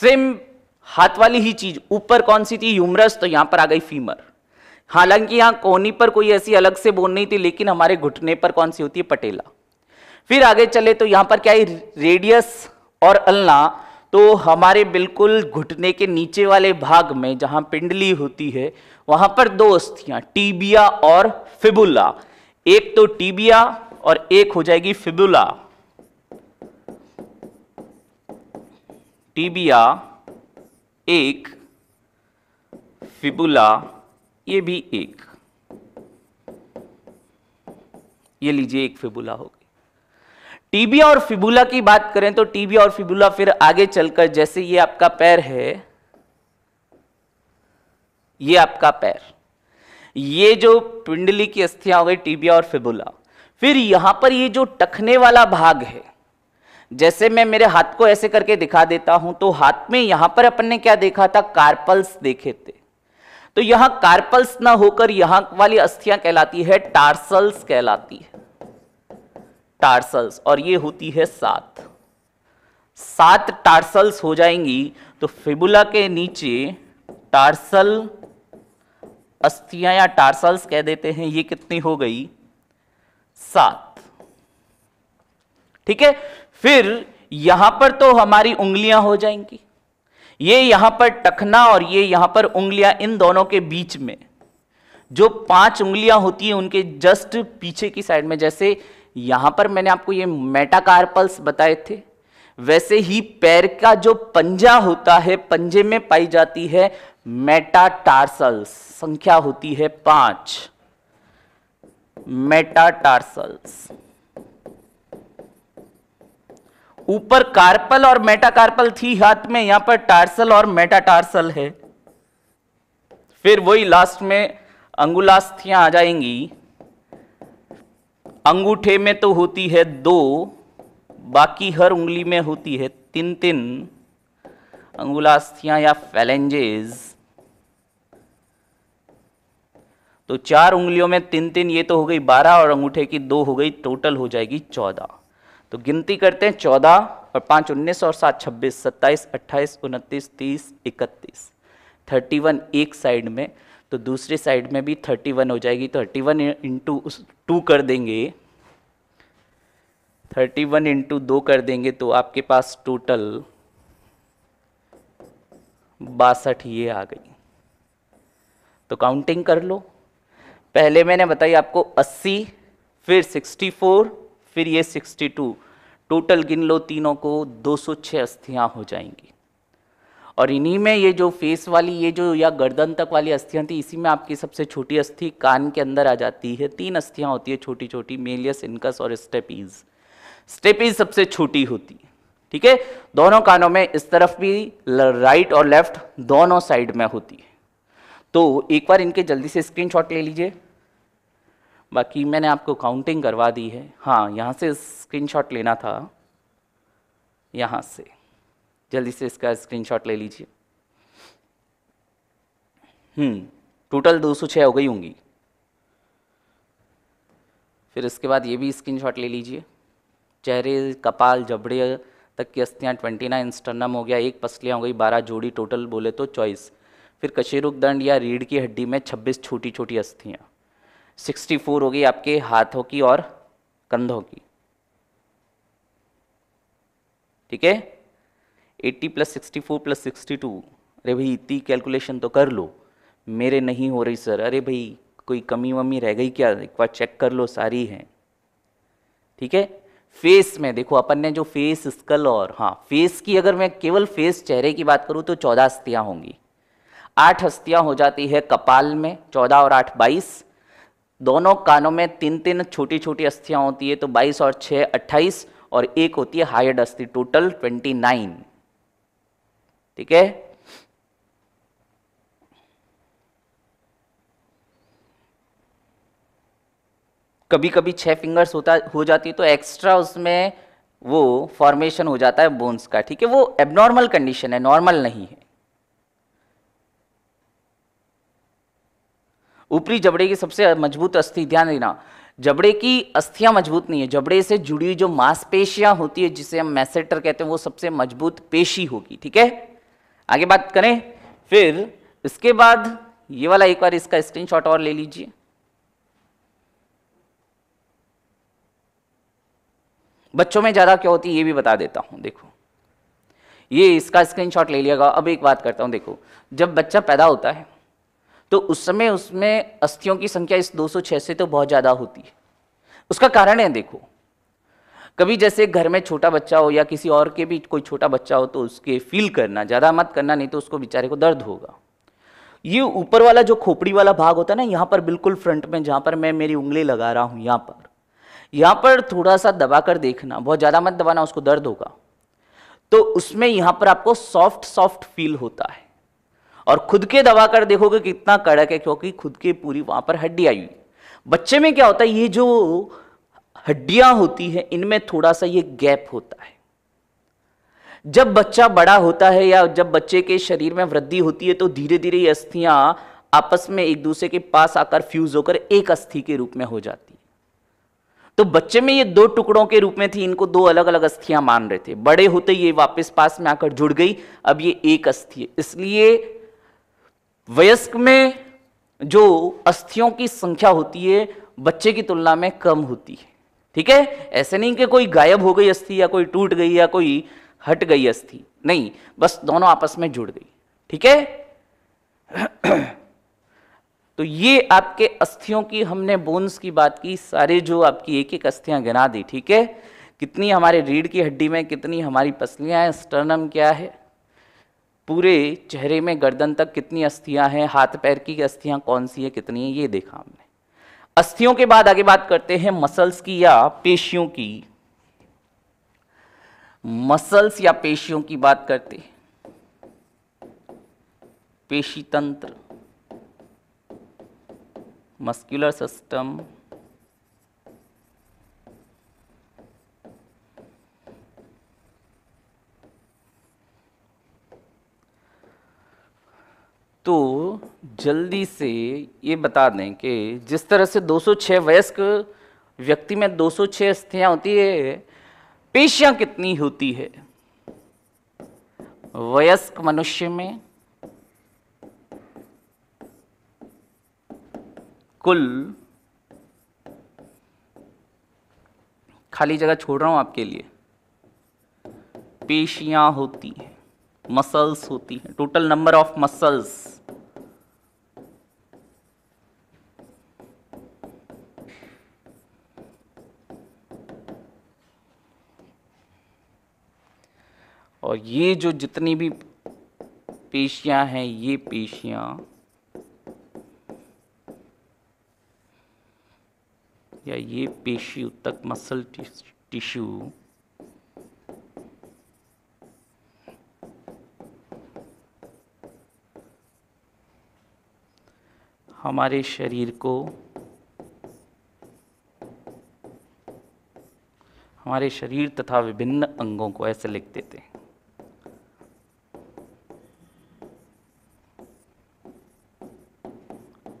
सेम हाथ वाली ही चीज ऊपर कौन सी थी यूमरस तो यहां पर आ गई फीमर हालांकि यहां कोनी पर कोई ऐसी अलग से बोन नहीं थी लेकिन हमारे घुटने पर कौन सी होती है पटेला फिर आगे चले तो यहां पर क्या है रेडियस और अलना तो हमारे बिल्कुल घुटने के नीचे वाले भाग में जहां पिंडली होती है वहां पर दो अस्थियां टीबिया और फिबुला एक तो टीबिया और एक हो जाएगी फिबुला टीबिया एक फिबुला ये भी एक ये लीजिए एक फिबुला हो गई टीबिया और फिबुला की बात करें तो टीबिया और फिबुला फिर आगे चलकर जैसे ये आपका पैर है ये आपका पैर ये जो पिंडली की अस्थियां हो गई टीबिया और फिबुला फिर यहां पर ये जो टखने वाला भाग है जैसे मैं मेरे हाथ को ऐसे करके दिखा देता हूं तो हाथ में यहां पर अपन ने क्या देखा था कार्पल्स देखे थे तो यहां कार्पल्स ना होकर यहां वाली अस्थियां कहलाती है टार्सल्स कहलाती है टार्सल्स और ये होती है सात सात टार्सल्स हो जाएंगी तो फिबुला के नीचे टार्सल अस्थियां या टार्सल्स कह देते हैं ये कितनी हो गई सात ठीक है फिर यहां पर तो हमारी उंगलियां हो जाएंगी ये यहां पर टखना और ये यहां पर उंगलियां इन दोनों के बीच में जो पांच उंगलियां होती है उनके जस्ट पीछे की साइड में जैसे यहां पर मैंने आपको ये मेटाकार्पल्स बताए थे वैसे ही पैर का जो पंजा होता है पंजे में पाई जाती है मेटाटार्सल्स संख्या होती है पांच मेटाटार्सल्स ऊपर कार्पल और मेटाकार्पल थी हाथ में यहां पर टार्सल और मेटाटार्सल है फिर वही लास्ट में अंगुलास्थियां आ जाएंगी अंगूठे में तो होती है दो बाकी हर उंगली में होती है तीन तीन अंगुलास्थियां या फैलेंजेस तो चार उंगलियों में तीन तीन ये तो हो गई बारह और अंगूठे की दो हो गई टोटल हो जाएगी चौदह तो गिनती करते हैं चौदह और पाँच उन्नीस और सात छब्बीस सत्ताईस अट्ठाईस उनतीस तीस इकतीस थर्टी वन एक साइड में तो दूसरी साइड में भी थर्टी वन हो जाएगी तो थर्टी वन इंटू टू कर देंगे थर्टी वन इंटू दो कर देंगे तो आपके पास टोटल बासठ ये आ गई तो काउंटिंग कर लो पहले मैंने बताई आपको 80 फिर 64 फिर ये 62 टोटल गिन लो तीनों को 206 अस्थियाँ हो जाएंगी और इन्हीं में ये जो फेस वाली ये जो या गर्दन तक वाली अस्थियाँ थी इसी में आपकी सबसे छोटी अस्थि कान के अंदर आ जाती है तीन अस्थियाँ होती है छोटी छोटी मेलियस इनकस और स्टेपीज स्टेपीज सबसे छोटी होती है ठीक है दोनों कानों में इस तरफ भी राइट और लेफ्ट दोनों साइड में होती है तो एक बार इनके जल्दी से स्क्रीनशॉट ले लीजिए बाकी मैंने आपको काउंटिंग करवा दी है हाँ यहाँ से स्क्रीनशॉट लेना था यहाँ से जल्दी से इसका स्क्रीनशॉट ले लीजिए हम्म टोटल 206 हो गई होंगी फिर इसके बाद ये भी स्क्रीनशॉट ले लीजिए चेहरे कपाल जबड़े तक की अस्थियाँ ट्वेंटी नाइन स्टर्नम हो गया एक पसलियाँ हो गई बारह जोड़ी टोटल बोले तो चॉइस फिर कशेरुक दंड या रीढ़ की हड्डी में छब्बीस छोटी छोटी अस्थियाँ सिक्सटी फोर होगी आपके हाथों की और कंधों की ठीक है eighty plus sixty four plus sixty two अरे भाई इतनी कैलकुलेशन तो कर लो मेरे नहीं हो रही सर अरे भाई कोई कमी वमी रह गई क्या एक बार चेक कर लो सारी है ठीक है फेस में देखो अपन ने जो फेस स्कल और हाँ फेस की अगर मैं केवल फेस चेहरे की बात करूँ तो चौदह हस्तियाँ होंगी आठ हस्तियाँ हो जाती है कपाल में चौदह और आठ बाईस दोनों कानों में तीन तीन छोटी छोटी अस्थियां होती है तो 22 और 6 28 और एक होती है हायर्ड अस्थि टोटल 29 ठीक है कभी कभी छह फिंगर्स होता हो जाती है तो एक्स्ट्रा उसमें वो फॉर्मेशन हो जाता है बोन्स का ठीक है वो एबनॉर्मल कंडीशन है नॉर्मल नहीं है ऊपरी जबड़े की सबसे मजबूत अस्थि ध्यान देना जबड़े की अस्थियां मजबूत नहीं है जबड़े से जुड़ी जो मांसपेशियां होती है जिसे हम मैसेटर कहते हैं वो सबसे मजबूत पेशी होगी ठीक है आगे बात करें फिर इसके बाद ये वाला एक बार इसका स्क्रीनशॉट और ले लीजिए बच्चों में ज़्यादा क्या होती है ये भी बता देता हूं देखो ये इसका स्क्रीनशॉट ले लिया गया अब एक बात करता हूं देखो जब बच्चा पैदा होता है तो उस समय उसमें अस्थियों की संख्या इस 206 से तो बहुत ज़्यादा होती है उसका कारण है देखो कभी जैसे घर में छोटा बच्चा हो या किसी और के भी कोई छोटा बच्चा हो तो उसके फील करना ज़्यादा मत करना नहीं तो उसको बेचारे को दर्द होगा ये ऊपर वाला जो खोपड़ी वाला भाग होता है ना यहाँ पर बिल्कुल फ्रंट में जहाँ पर मैं मेरी उंगली लगा रहा हूँ यहाँ पर यहाँ पर थोड़ा सा दबा कर देखना बहुत ज़्यादा मत दबाना उसको दर्द होगा तो उसमें यहाँ पर आपको सॉफ्ट सॉफ्ट फील होता है और खुद के दबा कर देखोगे कितना कड़क है क्योंकि खुद के पूरी वहां पर हड्डी आई हुई बच्चे में क्या होता है ये जो हड्डियां होती है इनमें थोड़ा सा ये गैप होता है जब बच्चा बड़ा होता है या जब बच्चे के शरीर में वृद्धि होती है तो धीरे धीरे ये अस्थियां आपस में एक दूसरे के पास आकर फ्यूज होकर एक अस्थि के रूप में हो जाती है तो बच्चे में ये दो टुकड़ों के रूप में थी इनको दो अलग अलग अस्थियां मान रहे थे बड़े होते ये वापस पास में आकर जुड़ गई अब ये एक अस्थि है इसलिए वयस्क में जो अस्थियों की संख्या होती है बच्चे की तुलना में कम होती है ठीक है ऐसे नहीं कि कोई गायब हो गई अस्थि या कोई टूट गई या कोई हट गई अस्थि नहीं बस दोनों आपस में जुड़ गई ठीक है तो ये आपके अस्थियों की हमने बोन्स की बात की सारे जो आपकी एक एक अस्थियां गिना दी ठीक है कितनी हमारे रीढ़ की हड्डी में कितनी हमारी पसलियां हैं स्टर्नम क्या है पूरे चेहरे में गर्दन तक कितनी अस्थियां हैं हाथ पैर की अस्थियां कौन सी है कितनी है ये देखा हमने अस्थियों के बाद आगे बात करते हैं मसल्स की या पेशियों की मसल्स या पेशियों की बात करते पेशी तंत्र मस्क्यूलर सिस्टम तो जल्दी से ये बता दें कि जिस तरह से 206 वयस्क व्यक्ति में 206 स्थितियाँ होती है पेशियां कितनी होती है वयस्क मनुष्य में कुल खाली जगह छोड़ रहा हूं आपके लिए पेशियां होती हैं मसल्स होती हैं टोटल नंबर ऑफ मसल्स और ये जो जितनी भी पेशियां हैं ये पेशियां या ये पेशी तक मसल टिश्यू हमारे शरीर को हमारे शरीर तथा विभिन्न अंगों को ऐसे लिख देते हैं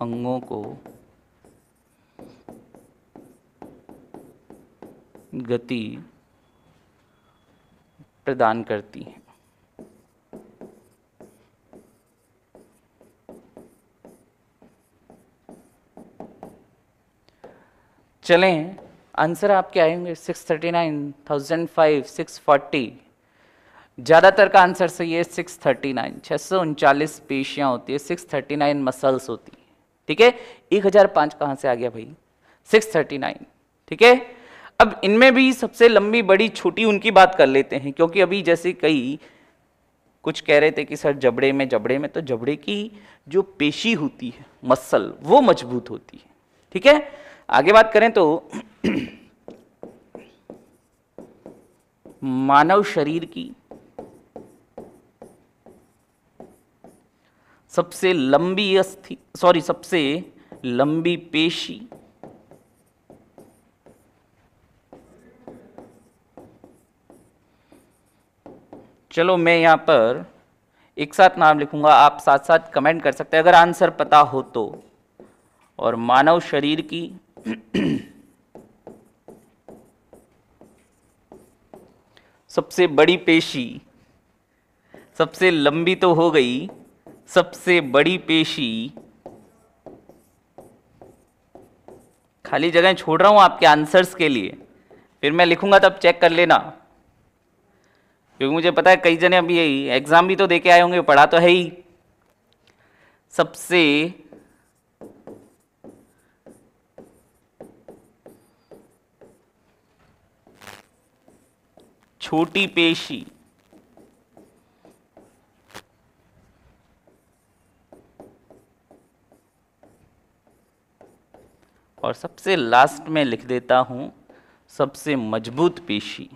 अंगों को गति प्रदान करती हैं चलें आंसर आपके आएंगे सिक्स फोर्टी ज़्यादातर का आंसर सही है सिक्स थर्टी नाइन छः सौ उनचालीस पेशियाँ होती है सिक्स थर्टी नाइन मसल्स होती है ठीक है एक हज़ार पाँच कहाँ से आ गया भाई सिक्स थर्टी नाइन ठीक है अब इनमें भी सबसे लंबी बड़ी छोटी उनकी बात कर लेते हैं क्योंकि अभी जैसे कई कुछ कह रहे थे कि सर जबड़े में जबड़े में तो जबड़े की जो पेशी होती है मसल वो मजबूत होती है ठीक है आगे बात करें तो मानव शरीर की सबसे लंबी अस्थि सॉरी सबसे लंबी पेशी चलो मैं यहां पर एक साथ नाम लिखूंगा आप साथ साथ कमेंट कर सकते हैं अगर आंसर पता हो तो और मानव शरीर की सबसे बड़ी पेशी सबसे लंबी तो हो गई सबसे बड़ी पेशी खाली जगह छोड़ रहा हूं आपके आंसर्स के लिए फिर मैं लिखूंगा तब चेक कर लेना क्योंकि मुझे पता है कई जने अभी यही एग्ज़ाम भी तो देके आए होंगे पढ़ा तो है ही सबसे छोटी पेशी और सबसे लास्ट में लिख देता हूं सबसे मजबूत पेशी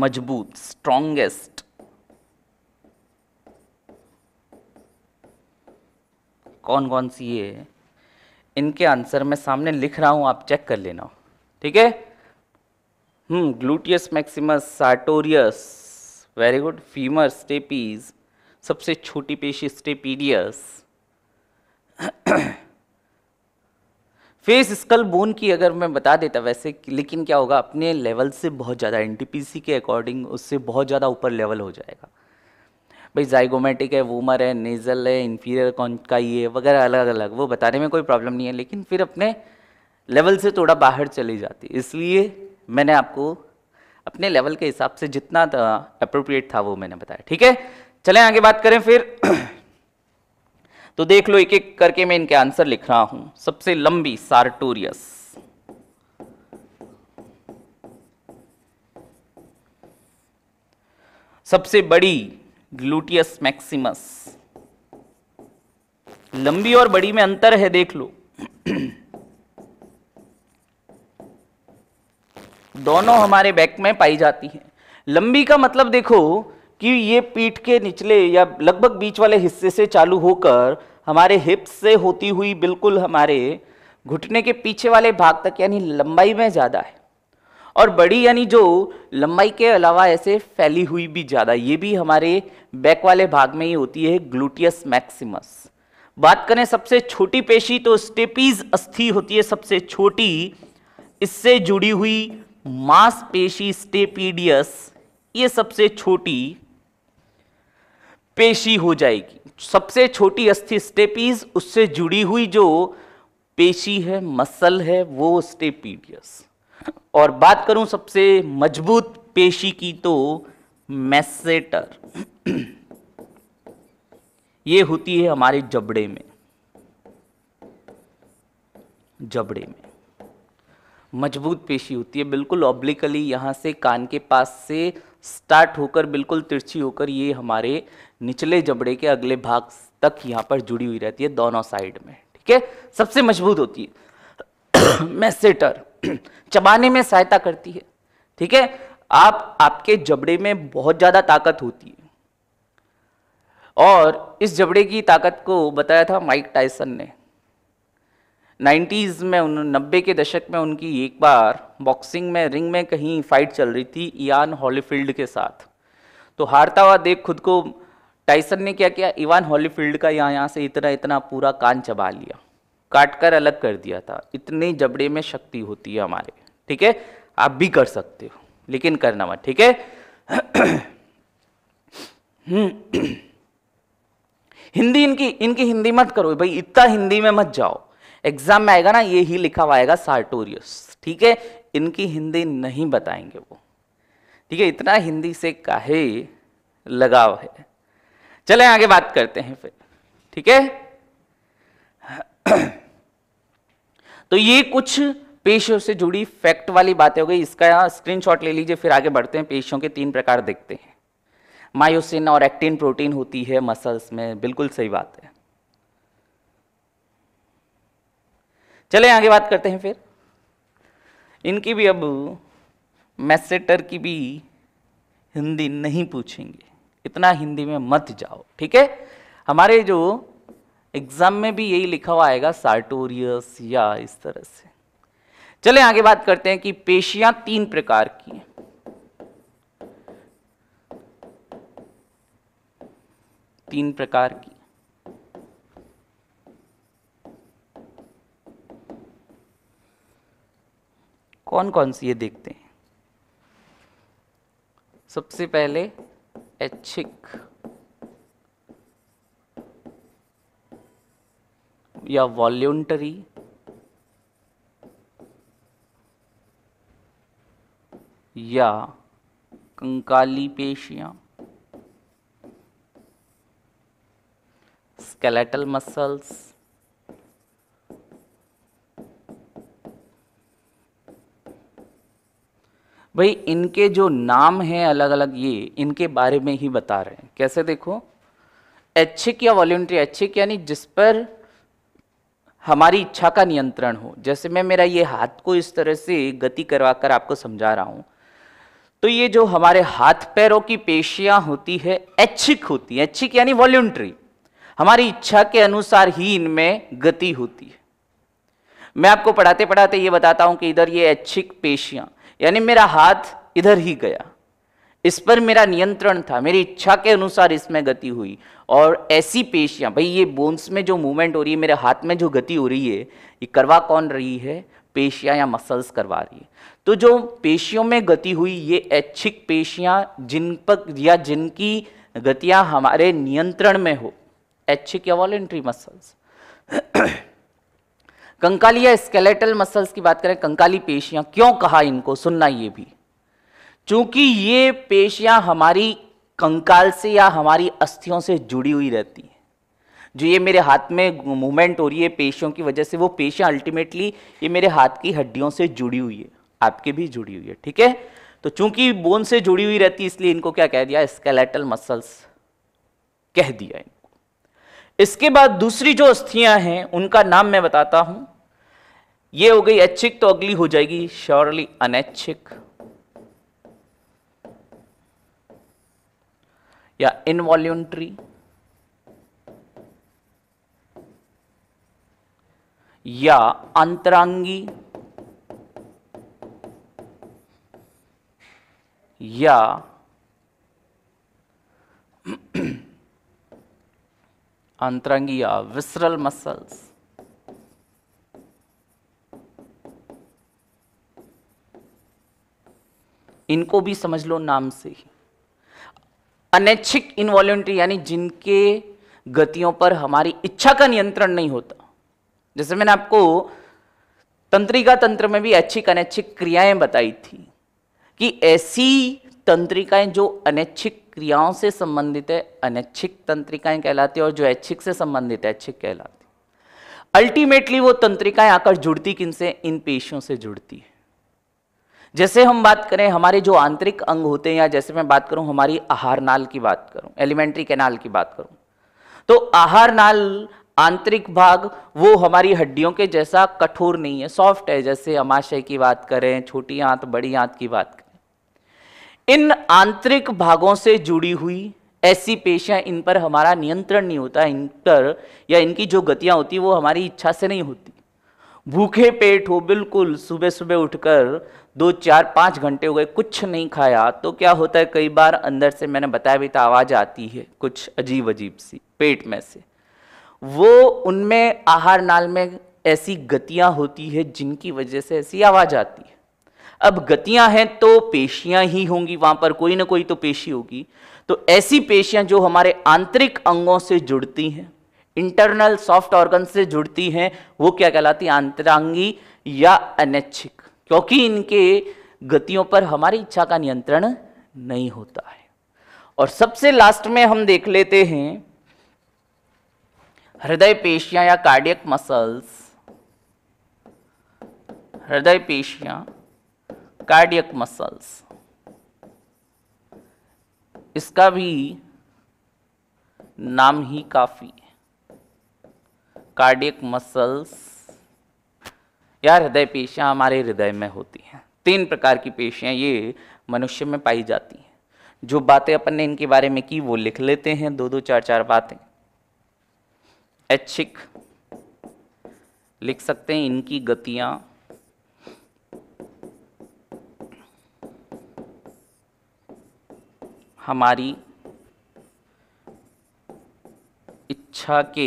मजबूत स्ट्रॉन्गेस्ट कौन कौन सी ये है इनके आंसर मैं सामने लिख रहा हूं आप चेक कर लेना ठीक है hmm gluteus maximus sartorius very good femur stapes सबसे छोटी पेशी स्टेपीडियस फेस स्कल बोन की अगर मैं बता देता वैसे लेकिन क्या होगा अपने लेवल से बहुत ज़्यादा एन के अकॉर्डिंग उससे बहुत ज़्यादा ऊपर लेवल हो जाएगा भाई जाइगोमेटिक है वूमर है नेजल है इन्फीरियर कौन का ये वगैरह अलग अलग वो बताने में कोई प्रॉब्लम नहीं है लेकिन फिर अपने लेवल से थोड़ा बाहर चली जाती इसलिए मैंने आपको अपने लेवल के हिसाब से जितना अप्रोप्रिएट था वो मैंने बताया ठीक है चलें आगे बात करें फिर तो देख लो एक एक करके मैं इनके आंसर लिख रहा हूं सबसे लंबी सार्टोरियस सबसे बड़ी ग्लूटियस मैक्सिमस लंबी और बड़ी में अंतर है देख लो दोनों हमारे बैक में पाई जाती है लंबी का मतलब देखो कि ये पीठ के निचले या लगभग बीच वाले हिस्से से चालू होकर हमारे हिप्स से होती हुई बिल्कुल हमारे घुटने के पीछे वाले भाग तक यानी लंबाई में ज़्यादा है और बड़ी यानी जो लंबाई के अलावा ऐसे फैली हुई भी ज़्यादा ये भी हमारे बैक वाले भाग में ही होती है ग्लूटियस मैक्सिमस बात करें सबसे छोटी पेशी तो स्टेपीज अस्थि होती है सबसे छोटी इससे जुड़ी हुई मांसपेशी स्टेपीडियस ये सबसे छोटी पेशी हो जाएगी सबसे छोटी अस्थि स्टेपीज उससे जुड़ी हुई जो पेशी है मसल है वो स्टेपीडियस और बात करूं सबसे मजबूत पेशी की तो मैसेटर ये होती है हमारे जबड़े में जबड़े में मजबूत पेशी होती है बिल्कुल ऑब्लिकली यहां से कान के पास से स्टार्ट होकर बिल्कुल तिरछी होकर ये हमारे निचले जबड़े के अगले भाग तक यहाँ पर जुड़ी हुई रहती है दोनों साइड में ठीक है सबसे मजबूत होती है मैसेटर चबाने में सहायता करती है ठीक है आप आपके जबड़े में बहुत ज़्यादा ताकत होती है और इस जबड़े की ताकत को बताया था माइक टाइसन ने 90s में उन्होंने नब्बे के दशक में उनकी एक बार बॉक्सिंग में रिंग में कहीं फाइट चल रही थी इयान हॉलीफील्ड के साथ तो हारता हुआ देख खुद को टाइसन ने क्या किया इवान हॉलीफील्ड का यहाँ यहाँ से इतना इतना पूरा कान चबा लिया काट कर अलग कर दिया था इतने जबड़े में शक्ति होती है हमारे ठीक है आप भी कर सकते हो लेकिन करना मत ठीक है हिंदी इनकी इनकी हिंदी मत करो भाई इतना हिंदी में मत जाओ एग्जाम में आएगा ना ये ही लिखा हुआ आएगा सार्टोरियस ठीक है इनकी हिंदी नहीं बताएंगे वो ठीक है इतना हिंदी से काहे लगाव है चले आगे बात करते हैं फिर ठीक है तो ये कुछ पेशों से जुड़ी फैक्ट वाली बातें हो गई इसका स्क्रीनशॉट ले लीजिए फिर आगे बढ़ते हैं पेशियों के तीन प्रकार देखते हैं मायोसिन और एक्टिन प्रोटीन होती है मसल्स में बिल्कुल सही बात है चले आगे बात करते हैं फिर इनकी भी अब मैसेटर की भी हिंदी नहीं पूछेंगे इतना हिंदी में मत जाओ ठीक है हमारे जो एग्जाम में भी यही लिखा हुआ आएगा सार्टोरियस या इस तरह से चले आगे बात करते हैं कि पेशियां तीन प्रकार की हैं तीन प्रकार की कौन कौन सी है देखते हैं सबसे पहले ऐच्छिक या वॉल्यूंटरी या कंकाली पेशियां स्केलेटल मसल्स भाई इनके जो नाम हैं अलग अलग ये इनके बारे में ही बता रहे हैं कैसे देखो ऐच्छिक या वॉल्ट्री ऐच्छिक यानी जिस पर हमारी इच्छा का नियंत्रण हो जैसे मैं मेरा ये हाथ को इस तरह से गति करवा कर आपको समझा रहा हूँ तो ये जो हमारे हाथ पैरों की पेशियाँ होती है ऐच्छिक होती है ऐच्छिक यानी वॉल्यूंट्री हमारी इच्छा के अनुसार ही इनमें गति होती है मैं आपको पढ़ाते पढ़ाते ये बताता हूँ कि इधर ये ऐच्छिक पेशियाँ यानी मेरा हाथ इधर ही गया इस पर मेरा नियंत्रण था मेरी इच्छा के अनुसार इसमें गति हुई और ऐसी पेशियाँ भाई ये बोन्स में जो मूवमेंट हो रही है मेरे हाथ में जो गति हो रही है ये करवा कौन रही है पेशियाँ या मसल्स करवा रही है तो जो पेशियों में गति हुई ये ऐच्छिक पेशियाँ जिन पर या जिनकी गतियाँ हमारे नियंत्रण में हो ऐच्छिक या वॉलेंट्री मसल्स कंकाली या स्केलेटल मसल्स की बात करें कंकाली पेशियां क्यों कहा इनको सुनना ये भी चूंकि ये पेशियां हमारी कंकाल से या हमारी अस्थियों से जुड़ी हुई रहती हैं जो ये मेरे हाथ में मूवमेंट हो रही है पेशियों की वजह से वो पेशियां अल्टीमेटली ये मेरे हाथ की हड्डियों से जुड़ी हुई है आपके भी जुड़ी हुई है ठीक है तो चूंकि बोन से जुड़ी हुई रहती है इसलिए इनको क्या कह दिया स्केलेटल मसल्स कह दिया इनको इसके बाद दूसरी जो अस्थियां हैं उनका नाम मैं बताता हूं ये हो गई ऐच्छिक तो अगली हो जाएगी श्योरली अनैच्छिक या इनवॉल्यूंट्री या अंतरांगी या या विसरल मसल्स इनको भी समझ लो नाम से ही अनैच्छिक इनवॉल्ट्री यानी जिनके गतियों पर हमारी इच्छा का नियंत्रण नहीं होता जैसे मैंने आपको तंत्रिका तंत्र में भी अच्छी अनैच्छिक क्रियाएं बताई थी कि ऐसी तंत्रिकाएं जो अनैच्छिक क्रियाओं से संबंधित है अनैच्छिक तंत्रिकाएं कहलाती है और जो ऐच्छिक से संबंधित है ऐच्छिक कहलाती अल्टीमेटली वो तंत्रिकाएं आकर जुड़ती किन से इन पेशियों से जुड़ती है जैसे हम बात करें हमारे जो आंतरिक अंग होते हैं या जैसे मैं बात करूं हमारी आहार नाल की बात करूं एलिमेंट्री कैनाल की बात करूं तो आहार नाल आंतरिक भाग वो हमारी हड्डियों के जैसा कठोर नहीं है सॉफ्ट है जैसे अमाशय की बात करें छोटी आंत बड़ी आंत की बात करें इन आंतरिक भागों से जुड़ी हुई ऐसी पेशियां इन पर हमारा नियंत्रण नहीं होता इन पर या इनकी जो गतियां होती वो हमारी इच्छा से नहीं होती भूखे पेट हो बिल्कुल सुबह सुबह उठकर दो चार पाँच घंटे हो गए कुछ नहीं खाया तो क्या होता है कई बार अंदर से मैंने बताया भी था आवाज़ आती है कुछ अजीब अजीब सी पेट में से वो उनमें आहार नाल में ऐसी गतियां होती है जिनकी वजह से ऐसी आवाज़ आती है अब गतियां हैं तो पेशियां ही होंगी वहां पर कोई ना कोई तो पेशी होगी तो ऐसी पेशियां जो हमारे आंतरिक अंगों से जुड़ती हैं इंटरनल सॉफ्ट ऑर्गन से जुड़ती हैं वो क्या कहलाती है अंतरांगी या अनैच्छिक क्योंकि इनके गतियों पर हमारी इच्छा का नियंत्रण नहीं होता है और सबसे लास्ट में हम देख लेते हैं हृदय पेशियां या कार्डियक मसल्स हृदय पेशियां कार्डियक मसल्स इसका भी नाम ही काफ़ी है कार्डियक मसल्स या हृदय पेशियां हमारे हृदय में होती हैं तीन प्रकार की पेशियां ये मनुष्य में पाई जाती हैं जो बातें अपन ने इनके बारे में की वो लिख लेते हैं दो दो चार चार बातें ऐच्छिक लिख सकते हैं इनकी गतियां हमारी इच्छा के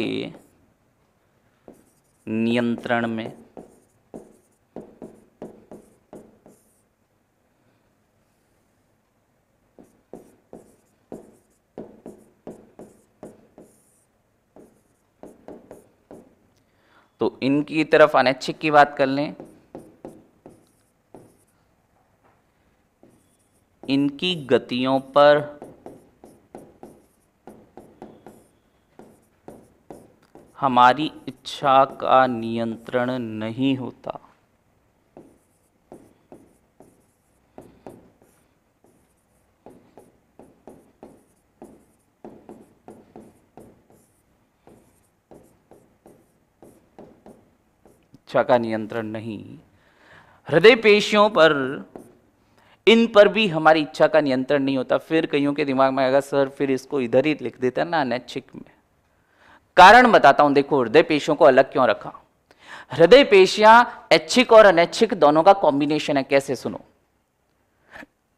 नियंत्रण में तो इनकी तरफ अनैच्छिक की बात कर लें इनकी गतियों पर हमारी इच्छा का नियंत्रण नहीं होता इच्छा का नियंत्रण नहीं हृदय पेशियों पर इन पर भी हमारी इच्छा का नियंत्रण नहीं होता फिर कईयों के दिमाग में आएगा सर फिर इसको इधर ही लिख देते हैं ना अनैच्छिक में कारण बताता हूं देखो हृदय पेशियों को अलग क्यों रखा हृदय पेशियां ऐच्छिक और अनैच्छिक दोनों का कॉम्बिनेशन है कैसे सुनो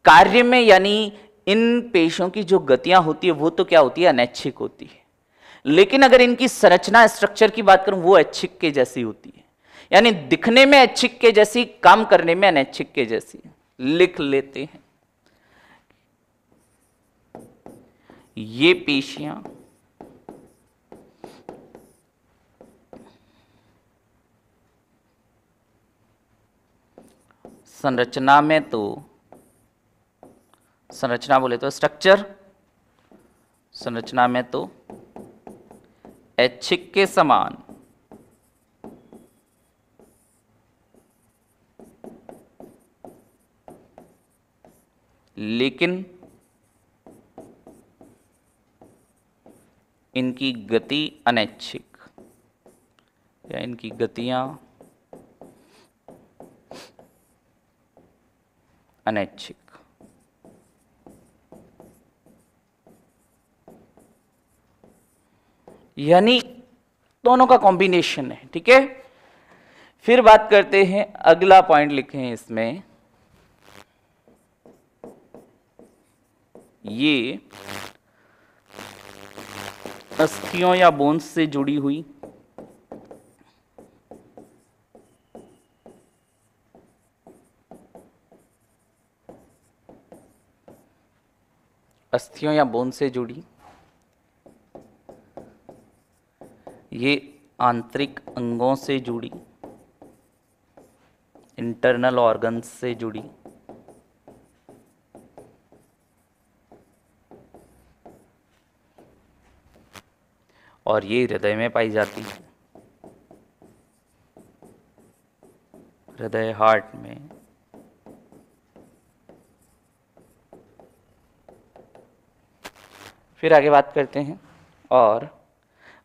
कार्य में यानी इन पेशियों की जो गतियां होती है वो तो क्या होती है अनैच्छिक होती है लेकिन अगर इनकी संरचना स्ट्रक्चर की बात करूं वो ऐच्छिक के जैसी होती है यानी दिखने में ऐच्छिक के जैसी काम करने में अनैच्छिक के जैसी लिख लेते हैं ये पेशियां संरचना में तो संरचना बोले तो स्ट्रक्चर संरचना में तो ऐच्छिक के समान लेकिन इनकी गति अनैच्छिक या इनकी गतियां अनैच्छिक यानी दोनों का कॉम्बिनेशन है ठीक है फिर बात करते हैं अगला पॉइंट लिखे हैं इसमें ये अस्थियों या बोन्स से जुड़ी हुई अस्थियों या बोन से जुड़ी ये आंतरिक अंगों से जुड़ी इंटरनल ऑर्गन्स से जुड़ी और ये हृदय में पाई जाती है हृदय हार्ट में फिर आगे बात करते हैं और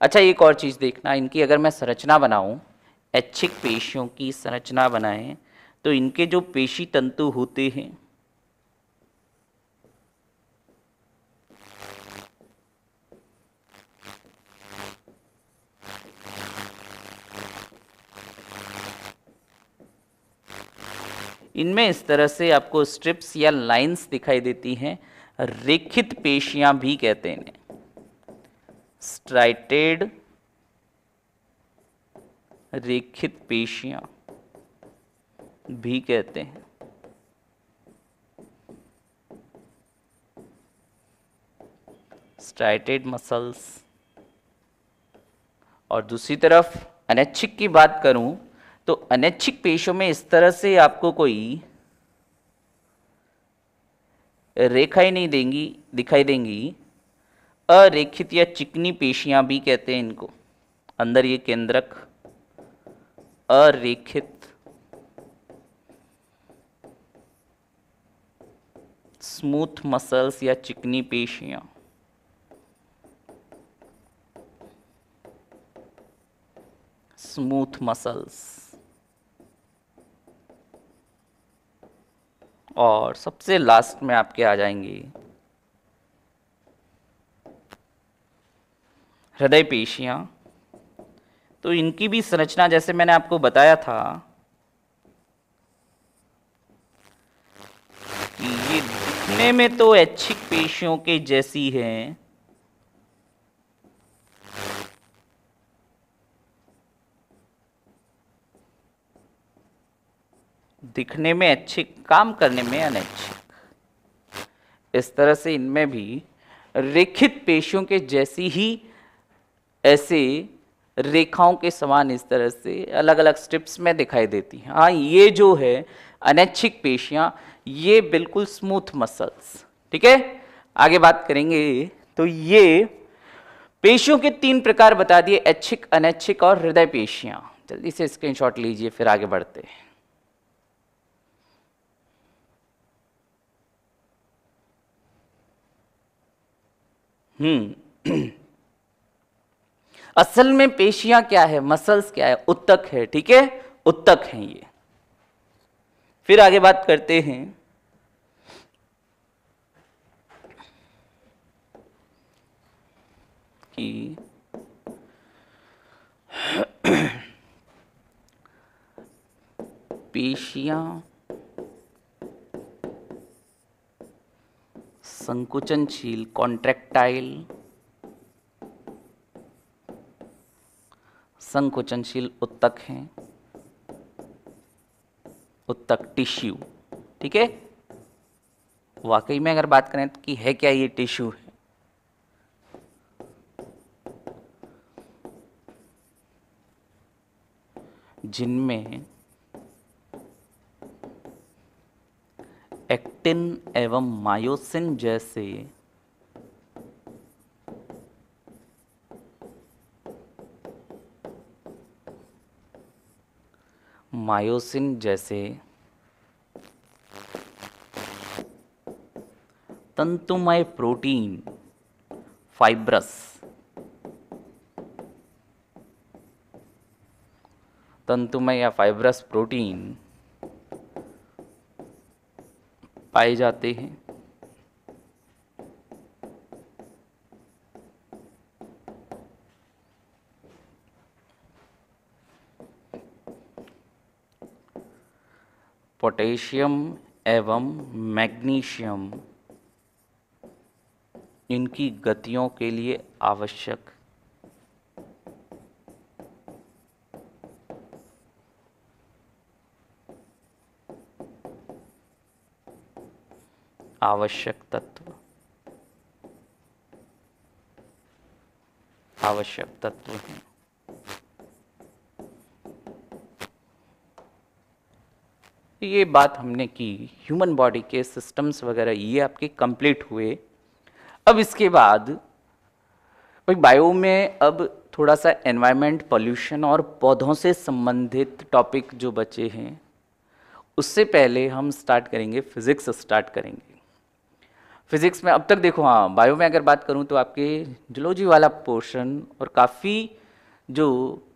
अच्छा एक और चीज़ देखना इनकी अगर मैं संरचना बनाऊं ऐच्छिक पेशियों की संरचना बनाएं तो इनके जो पेशी तंतु होते हैं इनमें इस तरह से आपको स्ट्रिप्स या लाइंस दिखाई देती हैं रेखित पेशियां भी कहते हैं स्ट्राइटेड रेखित पेशियां भी कहते हैं स्ट्राइटेड मसल्स और दूसरी तरफ अनैच्छिक की बात करूं तो अनैच्छिक पेशों में इस तरह से आपको कोई रेखाएं नहीं देंगी दिखाई देंगी अरेखित या चिकनी पेशियां भी कहते हैं इनको अंदर ये केंद्रक अरेखित स्मूथ मसल्स या चिकनी पेशियां स्मूथ मसल्स और सबसे लास्ट में आपके आ जाएंगी हृदय पेशियाँ तो इनकी भी संरचना जैसे मैंने आपको बताया था कि ये दिखने में तो ऐच्छिक पेशियों के जैसी हैं दिखने में अच्छे काम करने में अनैच्छिक इस तरह से इनमें भी रेखित पेशियों के जैसी ही ऐसे रेखाओं के समान इस तरह से अलग अलग स्ट्रिप्स में दिखाई देती हैं हाँ ये जो है अनैच्छिक पेशियाँ ये बिल्कुल स्मूथ मसल्स ठीक है आगे बात करेंगे तो ये पेशियों के तीन प्रकार बता दिए ऐच्छिक अनैच्छिक और हृदय पेशियाँ जल्दी से स्क्रीनशॉट लीजिए फिर आगे बढ़ते हैं हम्म असल में पेशियां क्या है मसल्स क्या है उत्तक है ठीक है उत्तक है ये फिर आगे बात करते हैं कि पेशियां संकुचनशील कॉन्ट्रैक्टाइल संकुचनशील उत्तक हैं उत्तक टिश्यू ठीक है वाकई में अगर बात करें कि है क्या ये टिश्यू है जिनमें एक्टिन एवं मायोसिन जैसे मायोसिन जैसे तंतुमय प्रोटीन फाइब्रस तंतुमय या फाइब्रस प्रोटीन पाए जाते हैं पोटेशियम एवं मैग्नीशियम इनकी गतियों के लिए आवश्यक आवश्यक तत्व आवश्यक तत्व हैं ये बात हमने की ह्यूमन बॉडी के सिस्टम्स वगैरह ये आपके कंप्लीट हुए अब इसके बाद भाई बायो में अब थोड़ा सा एनवायरनमेंट पोल्यूशन और पौधों से संबंधित टॉपिक जो बचे हैं उससे पहले हम स्टार्ट करेंगे फिजिक्स स्टार्ट करेंगे फिज़िक्स में अब तक देखो हाँ बायो में अगर बात करूँ तो आपके जुलॉजी वाला पोर्शन और काफ़ी जो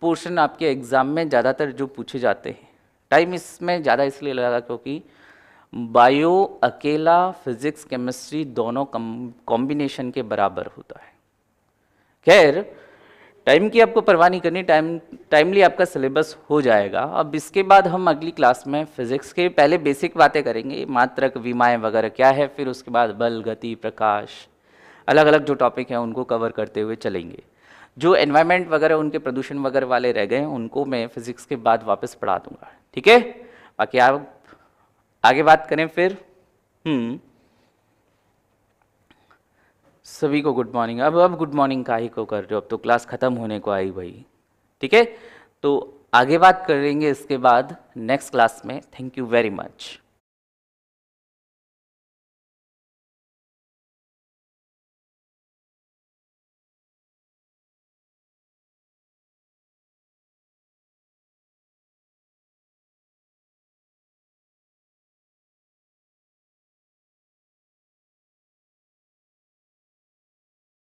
पोर्शन आपके एग्ज़ाम में ज़्यादातर जो पूछे जाते हैं टाइम इसमें ज़्यादा इसलिए लगा क्योंकि बायो अकेला फिज़िक्स केमिस्ट्री दोनों कॉम्बिनेशन के बराबर होता है खैर टाइम की आपको परवाह नहीं करनी टाइम टाइमली आपका सिलेबस हो जाएगा अब इसके बाद हम अगली क्लास में फिजिक्स के पहले बेसिक बातें करेंगे मात्रक विमाएँ वगैरह क्या है फिर उसके बाद बल गति प्रकाश अलग अलग जो टॉपिक हैं उनको कवर करते हुए चलेंगे जो एनवायरमेंट वगैरह उनके प्रदूषण वगैरह वाले रह गए उनको मैं फिजिक्स के बाद वापस पढ़ा दूंगा ठीक है बाकी आप आगे बात करें फिर हम्म सभी को गुड मॉर्निंग अब अब गुड मॉर्निंग का ही को कर रहे हो अब तो क्लास ख़त्म होने को आई भाई ठीक है तो आगे बात करेंगे इसके बाद नेक्स्ट क्लास में थैंक यू वेरी मच